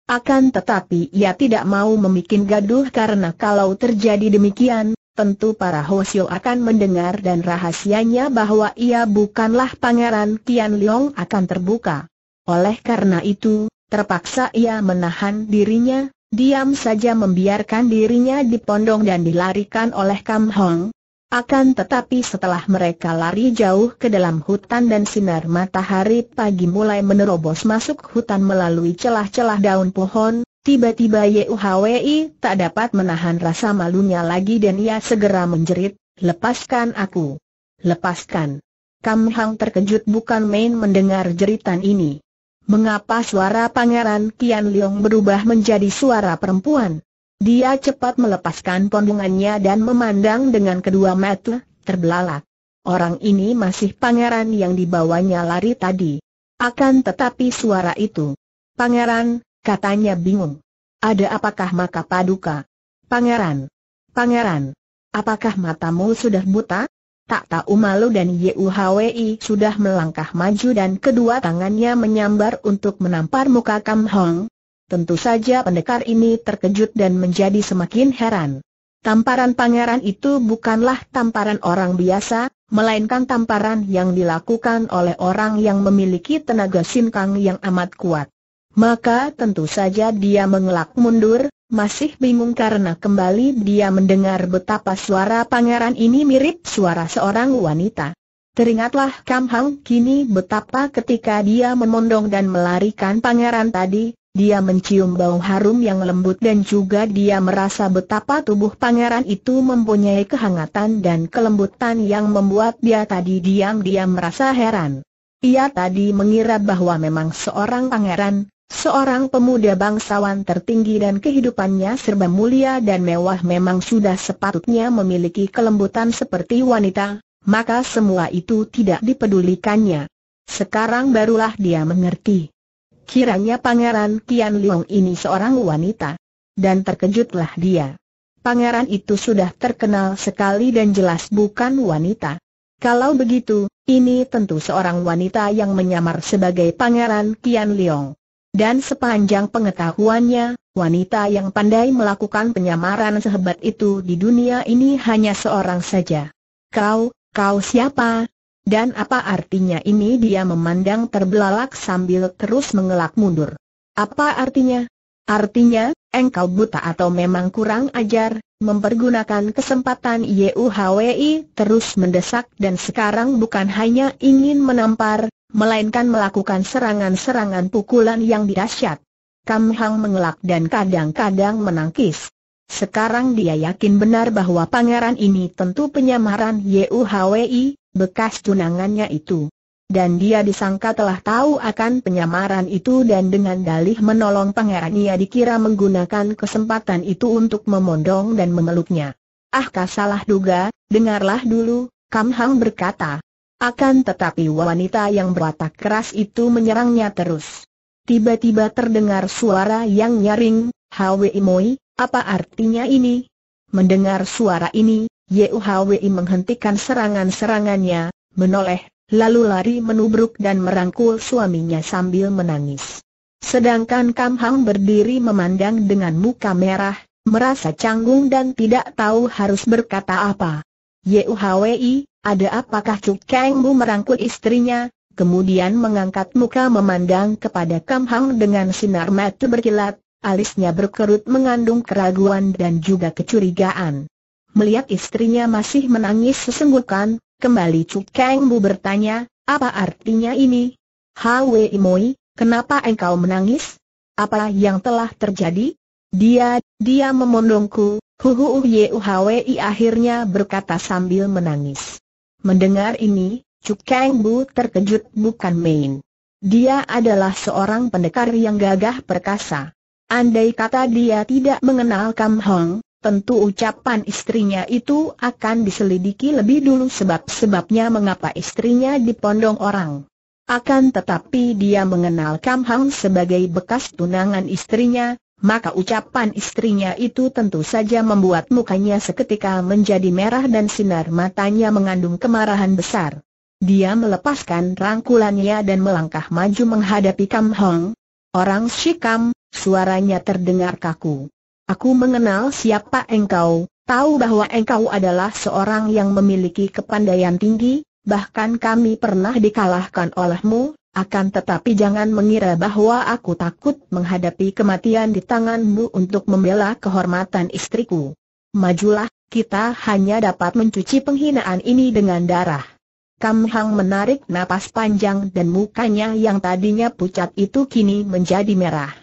Akan tetapi ia tidak mau membuat gaduh karena kalau terjadi demikian, tentu para Hosio akan mendengar dan rahasianya bahwa ia bukanlah pangeran Tian Leong akan terbuka. Oleh karena itu, terpaksa ia menahan dirinya, diam saja membiarkan dirinya dipondong dan dilarikan oleh Kam Hong, akan tetapi setelah mereka lari jauh ke dalam hutan dan sinar matahari pagi mulai menerobos masuk hutan melalui celah-celah daun pohon, tiba-tiba Yuhwei tak dapat menahan rasa malunya lagi dan ia segera menjerit, lepaskan aku, lepaskan. Kam Hang terkejut bukan main mendengar jeritan ini. Mengapa suara pangeran Kian Leong berubah menjadi suara perempuan? Dia cepat melepaskan pondongannya dan memandang dengan kedua mata, terbelalak. Orang ini masih pangeran yang dibawanya lari tadi. Akan tetapi suara itu. Pangeran, katanya bingung. Ada apakah maka paduka? Pangeran. Pangeran. Apakah matamu sudah buta? Tak tahu malu dan Yuhwi sudah melangkah maju dan kedua tangannya menyambar untuk menampar muka Kam Hong, Tentu saja pendekar ini terkejut dan menjadi semakin heran. Tamparan pangeran itu bukanlah tamparan orang biasa, melainkan tamparan yang dilakukan oleh orang yang memiliki tenaga sinkang yang amat kuat. Maka tentu saja dia mengelak mundur, masih bingung karena kembali dia mendengar betapa suara pangeran ini mirip suara seorang wanita. Teringatlah Kam Hang kini betapa ketika dia memondong dan melarikan pangeran tadi, dia mencium bau harum yang lembut dan juga dia merasa betapa tubuh pangeran itu mempunyai kehangatan dan kelembutan yang membuat dia tadi diam-diam merasa heran. Ia tadi mengira bahwa memang seorang pangeran, Seorang pemuda bangsawan tertinggi dan kehidupannya serba mulia dan mewah memang sudah sepatutnya memiliki kelembutan seperti wanita, maka semua itu tidak dipedulikannya. Sekarang barulah dia mengerti. Kiranya Pangeran Kian Liong ini seorang wanita. Dan terkejutlah dia. Pangeran itu sudah terkenal sekali dan jelas bukan wanita. Kalau begitu, ini tentu seorang wanita yang menyamar sebagai Pangeran Kian Liong. Dan sepanjang pengetahuannya, wanita yang pandai melakukan penyamaran sehebat itu di dunia ini hanya seorang saja. Kau, kau siapa? Dan apa artinya ini dia memandang terbelalak sambil terus mengelak mundur. Apa artinya? Artinya, engkau buta atau memang kurang ajar, mempergunakan kesempatan YUHWI terus mendesak dan sekarang bukan hanya ingin menampar, melainkan melakukan serangan-serangan pukulan yang dirasyat. Kam Hang mengelak dan kadang-kadang menangkis. Sekarang dia yakin benar bahwa pangeran ini tentu penyamaran YUHWI, bekas tunangannya itu. Dan dia disangka telah tahu akan penyamaran itu dan dengan dalih menolong pangeran ia dikira menggunakan kesempatan itu untuk memondong dan memeluknya. Ah salah duga, dengarlah dulu, Kam Hang berkata. Akan tetapi wanita yang berwatak keras itu menyerangnya terus. Tiba-tiba terdengar suara yang nyaring, Hwi Moi, apa artinya ini? Mendengar suara ini, Yuhawi menghentikan serangan-serangannya, menoleh, lalu lari menubruk dan merangkul suaminya sambil menangis. Sedangkan Kam Hang berdiri memandang dengan muka merah, merasa canggung dan tidak tahu harus berkata apa. Yuhawi, ada apakah Cuk Kang Bu merangkul istrinya, kemudian mengangkat muka memandang kepada Kam Hang dengan sinar mata berkilat, alisnya berkerut mengandung keraguan dan juga kecurigaan. Melihat istrinya masih menangis sesenggukan, kembali Chu Kang Bu bertanya, apa artinya ini? Hwe Moi, kenapa engkau menangis? Apa yang telah terjadi? Dia, dia memondongku, Huhu Ye Hwi akhirnya berkata sambil menangis. Mendengar ini, Chu Kang Bu terkejut bukan main. Dia adalah seorang pendekar yang gagah perkasa. Andai kata dia tidak mengenal Kam Hong, tentu ucapan istrinya itu akan diselidiki lebih dulu sebab-sebabnya mengapa istrinya dipondong orang. Akan tetapi dia mengenal Kam Hang sebagai bekas tunangan istrinya, maka ucapan istrinya itu tentu saja membuat mukanya seketika menjadi merah dan sinar matanya mengandung kemarahan besar. Dia melepaskan rangkulannya dan melangkah maju menghadapi Kam Hong. Orang Shikam, suaranya terdengar kaku. Aku mengenal siapa engkau, tahu bahwa engkau adalah seorang yang memiliki kepandaian tinggi, bahkan kami pernah dikalahkan olehmu, akan tetapi jangan mengira bahwa aku takut menghadapi kematian di tanganmu untuk membela kehormatan istriku. Majulah, kita hanya dapat mencuci penghinaan ini dengan darah. Kam Hang menarik napas panjang dan mukanya yang tadinya pucat itu kini menjadi merah.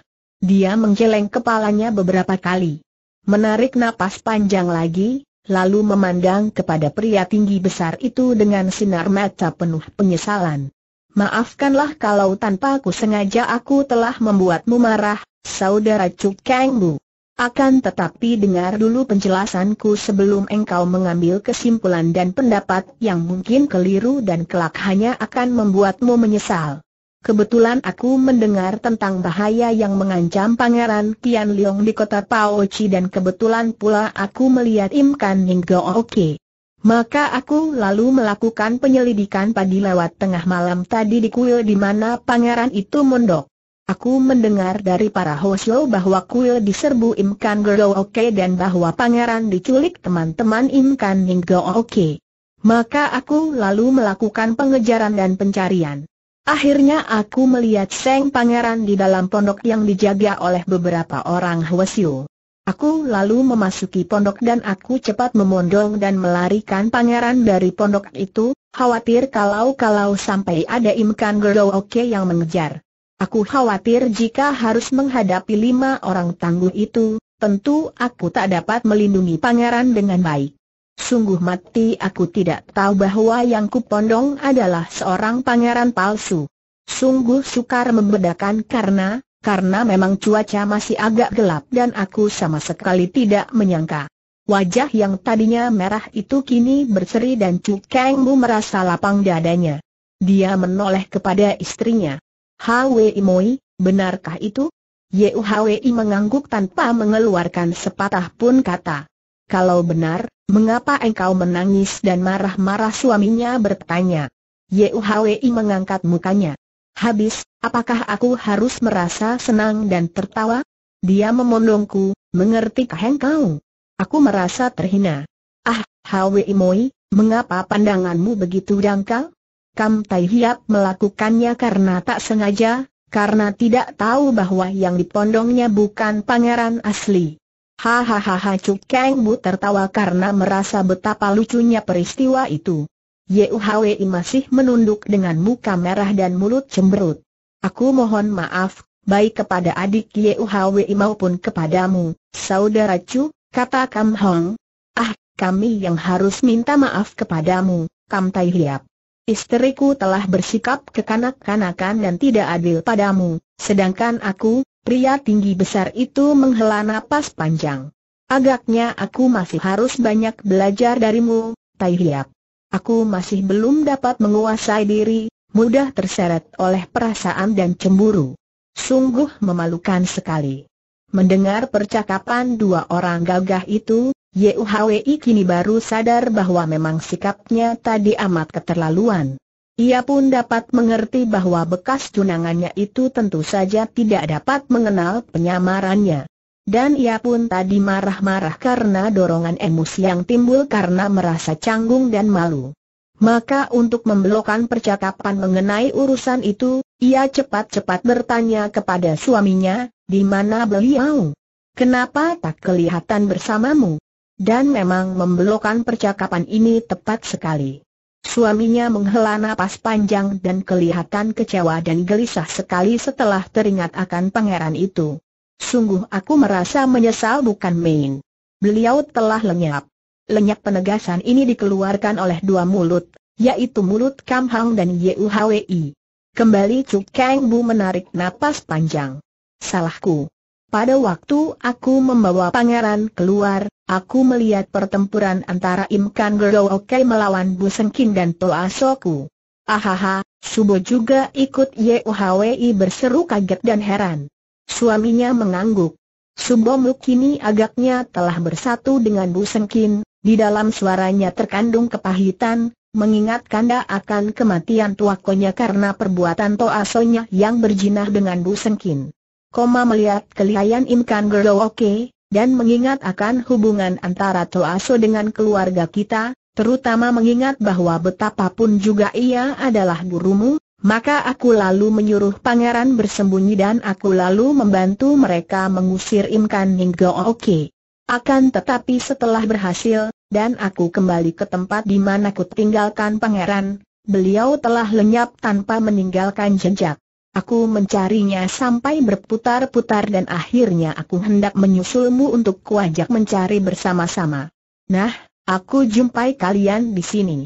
Dia menggeleng kepalanya beberapa kali. Menarik napas panjang lagi, lalu memandang kepada pria tinggi besar itu dengan sinar mata penuh penyesalan. Maafkanlah kalau tanpa aku sengaja aku telah membuatmu marah, saudara Cuk Kang Bu. Akan tetapi dengar dulu penjelasanku sebelum engkau mengambil kesimpulan dan pendapat yang mungkin keliru dan kelak hanya akan membuatmu menyesal. Kebetulan aku mendengar tentang bahaya yang mengancam Pangeran Tian Leong di kota Paochi dan kebetulan pula aku melihat Im Kan Ning Oke. Maka aku lalu melakukan penyelidikan padi lewat tengah malam tadi di kuil di mana pangeran itu mondok. Aku mendengar dari para hosyo bahwa kuil diserbu Im Kan Oke dan bahwa pangeran diculik teman-teman Im Kan Ning Oke. Maka aku lalu melakukan pengejaran dan pencarian. Akhirnya aku melihat Seng Pangeran di dalam pondok yang dijaga oleh beberapa orang Hwasyu. Aku lalu memasuki pondok dan aku cepat memondong dan melarikan pangeran dari pondok itu, khawatir kalau-kalau sampai ada imkan Gerdo yang mengejar. Aku khawatir jika harus menghadapi lima orang tangguh itu, tentu aku tak dapat melindungi pangeran dengan baik. Sungguh mati aku tidak tahu bahwa yang kupondong adalah seorang pangeran palsu. Sungguh sukar membedakan karena, karena memang cuaca masih agak gelap dan aku sama sekali tidak menyangka. Wajah yang tadinya merah itu kini berseri dan Cukeng Bu merasa lapang dadanya. Dia menoleh kepada istrinya. Hwi Moi, benarkah itu? Yuhwi mengangguk tanpa mengeluarkan sepatah pun kata. Kalau benar, mengapa engkau menangis dan marah-marah suaminya bertanya? Yuhwi mengangkat mukanya. Habis, apakah aku harus merasa senang dan tertawa? Dia memondongku, mengertikah engkau? Aku merasa terhina. Ah, Hwi Moi, mengapa pandanganmu begitu dangkal? Kam Tai melakukannya karena tak sengaja, karena tidak tahu bahwa yang dipondongnya bukan pangeran asli. Hahaha Chu Kang Bu tertawa karena merasa betapa lucunya peristiwa itu. Yuhwi masih menunduk dengan muka merah dan mulut cemberut. Aku mohon maaf, baik kepada adik Yuhwi maupun kepadamu, saudara Chu, kata Kam Hong. Ah, kami yang harus minta maaf kepadamu, Kam Tai Hiap. Istriku telah bersikap kekanak-kanakan dan tidak adil padamu, sedangkan aku, Pria tinggi besar itu menghela napas panjang. Agaknya aku masih harus banyak belajar darimu, Tai Hiap. Aku masih belum dapat menguasai diri, mudah terseret oleh perasaan dan cemburu. Sungguh memalukan sekali. Mendengar percakapan dua orang gagah itu, Yuhwei kini baru sadar bahwa memang sikapnya tadi amat keterlaluan. Ia pun dapat mengerti bahwa bekas tunangannya itu tentu saja tidak dapat mengenal penyamarannya. Dan ia pun tadi marah-marah karena dorongan emosi yang timbul karena merasa canggung dan malu. Maka untuk membelokkan percakapan mengenai urusan itu, ia cepat-cepat bertanya kepada suaminya, di mana beliau? Kenapa tak kelihatan bersamamu? Dan memang membelokkan percakapan ini tepat sekali. Suaminya menghela nafas panjang dan kelihatan kecewa dan gelisah sekali setelah teringat akan pangeran itu. Sungguh aku merasa menyesal bukan main. Beliau telah lenyap. Lenyap penegasan ini dikeluarkan oleh dua mulut, yaitu mulut Kam Hang dan Yuhwi. Kembali Chu Kang Bu menarik napas panjang. Salahku. Pada waktu aku membawa pangeran keluar, aku melihat pertempuran antara Imkan Gerooke melawan Bu Sengkin dan Toa Soku. Ahaha, Subo juga ikut Yuhwi berseru kaget dan heran. Suaminya mengangguk. Subo mukini agaknya telah bersatu dengan Bu Sengkin, di dalam suaranya terkandung kepahitan, mengingat kanda akan kematian tuakonya karena perbuatan Toasonya yang berjinah dengan Bu Sengkin. Koma melihat kelihayan Imkan oke, dan mengingat akan hubungan antara Toaso dengan keluarga kita, terutama mengingat bahwa betapapun juga ia adalah gurumu, maka aku lalu menyuruh pangeran bersembunyi dan aku lalu membantu mereka mengusir Imkan oke. Akan tetapi setelah berhasil, dan aku kembali ke tempat di mana ku tinggalkan pangeran, beliau telah lenyap tanpa meninggalkan jejak. Aku mencarinya sampai berputar-putar dan akhirnya aku hendak menyusulmu untuk kuajak mencari bersama-sama. Nah, aku jumpai kalian di sini.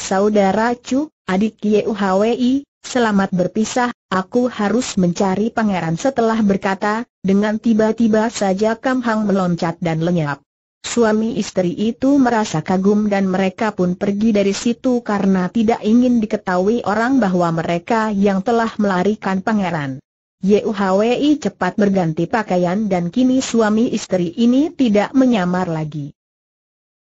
Saudara Chu, adik Yuhwi, selamat berpisah, aku harus mencari pangeran setelah berkata, dengan tiba-tiba saja Kam Hang meloncat dan lenyap. Suami istri itu merasa kagum dan mereka pun pergi dari situ karena tidak ingin diketahui orang bahwa mereka yang telah melarikan pangeran. Yuhwi cepat berganti pakaian dan kini suami istri ini tidak menyamar lagi.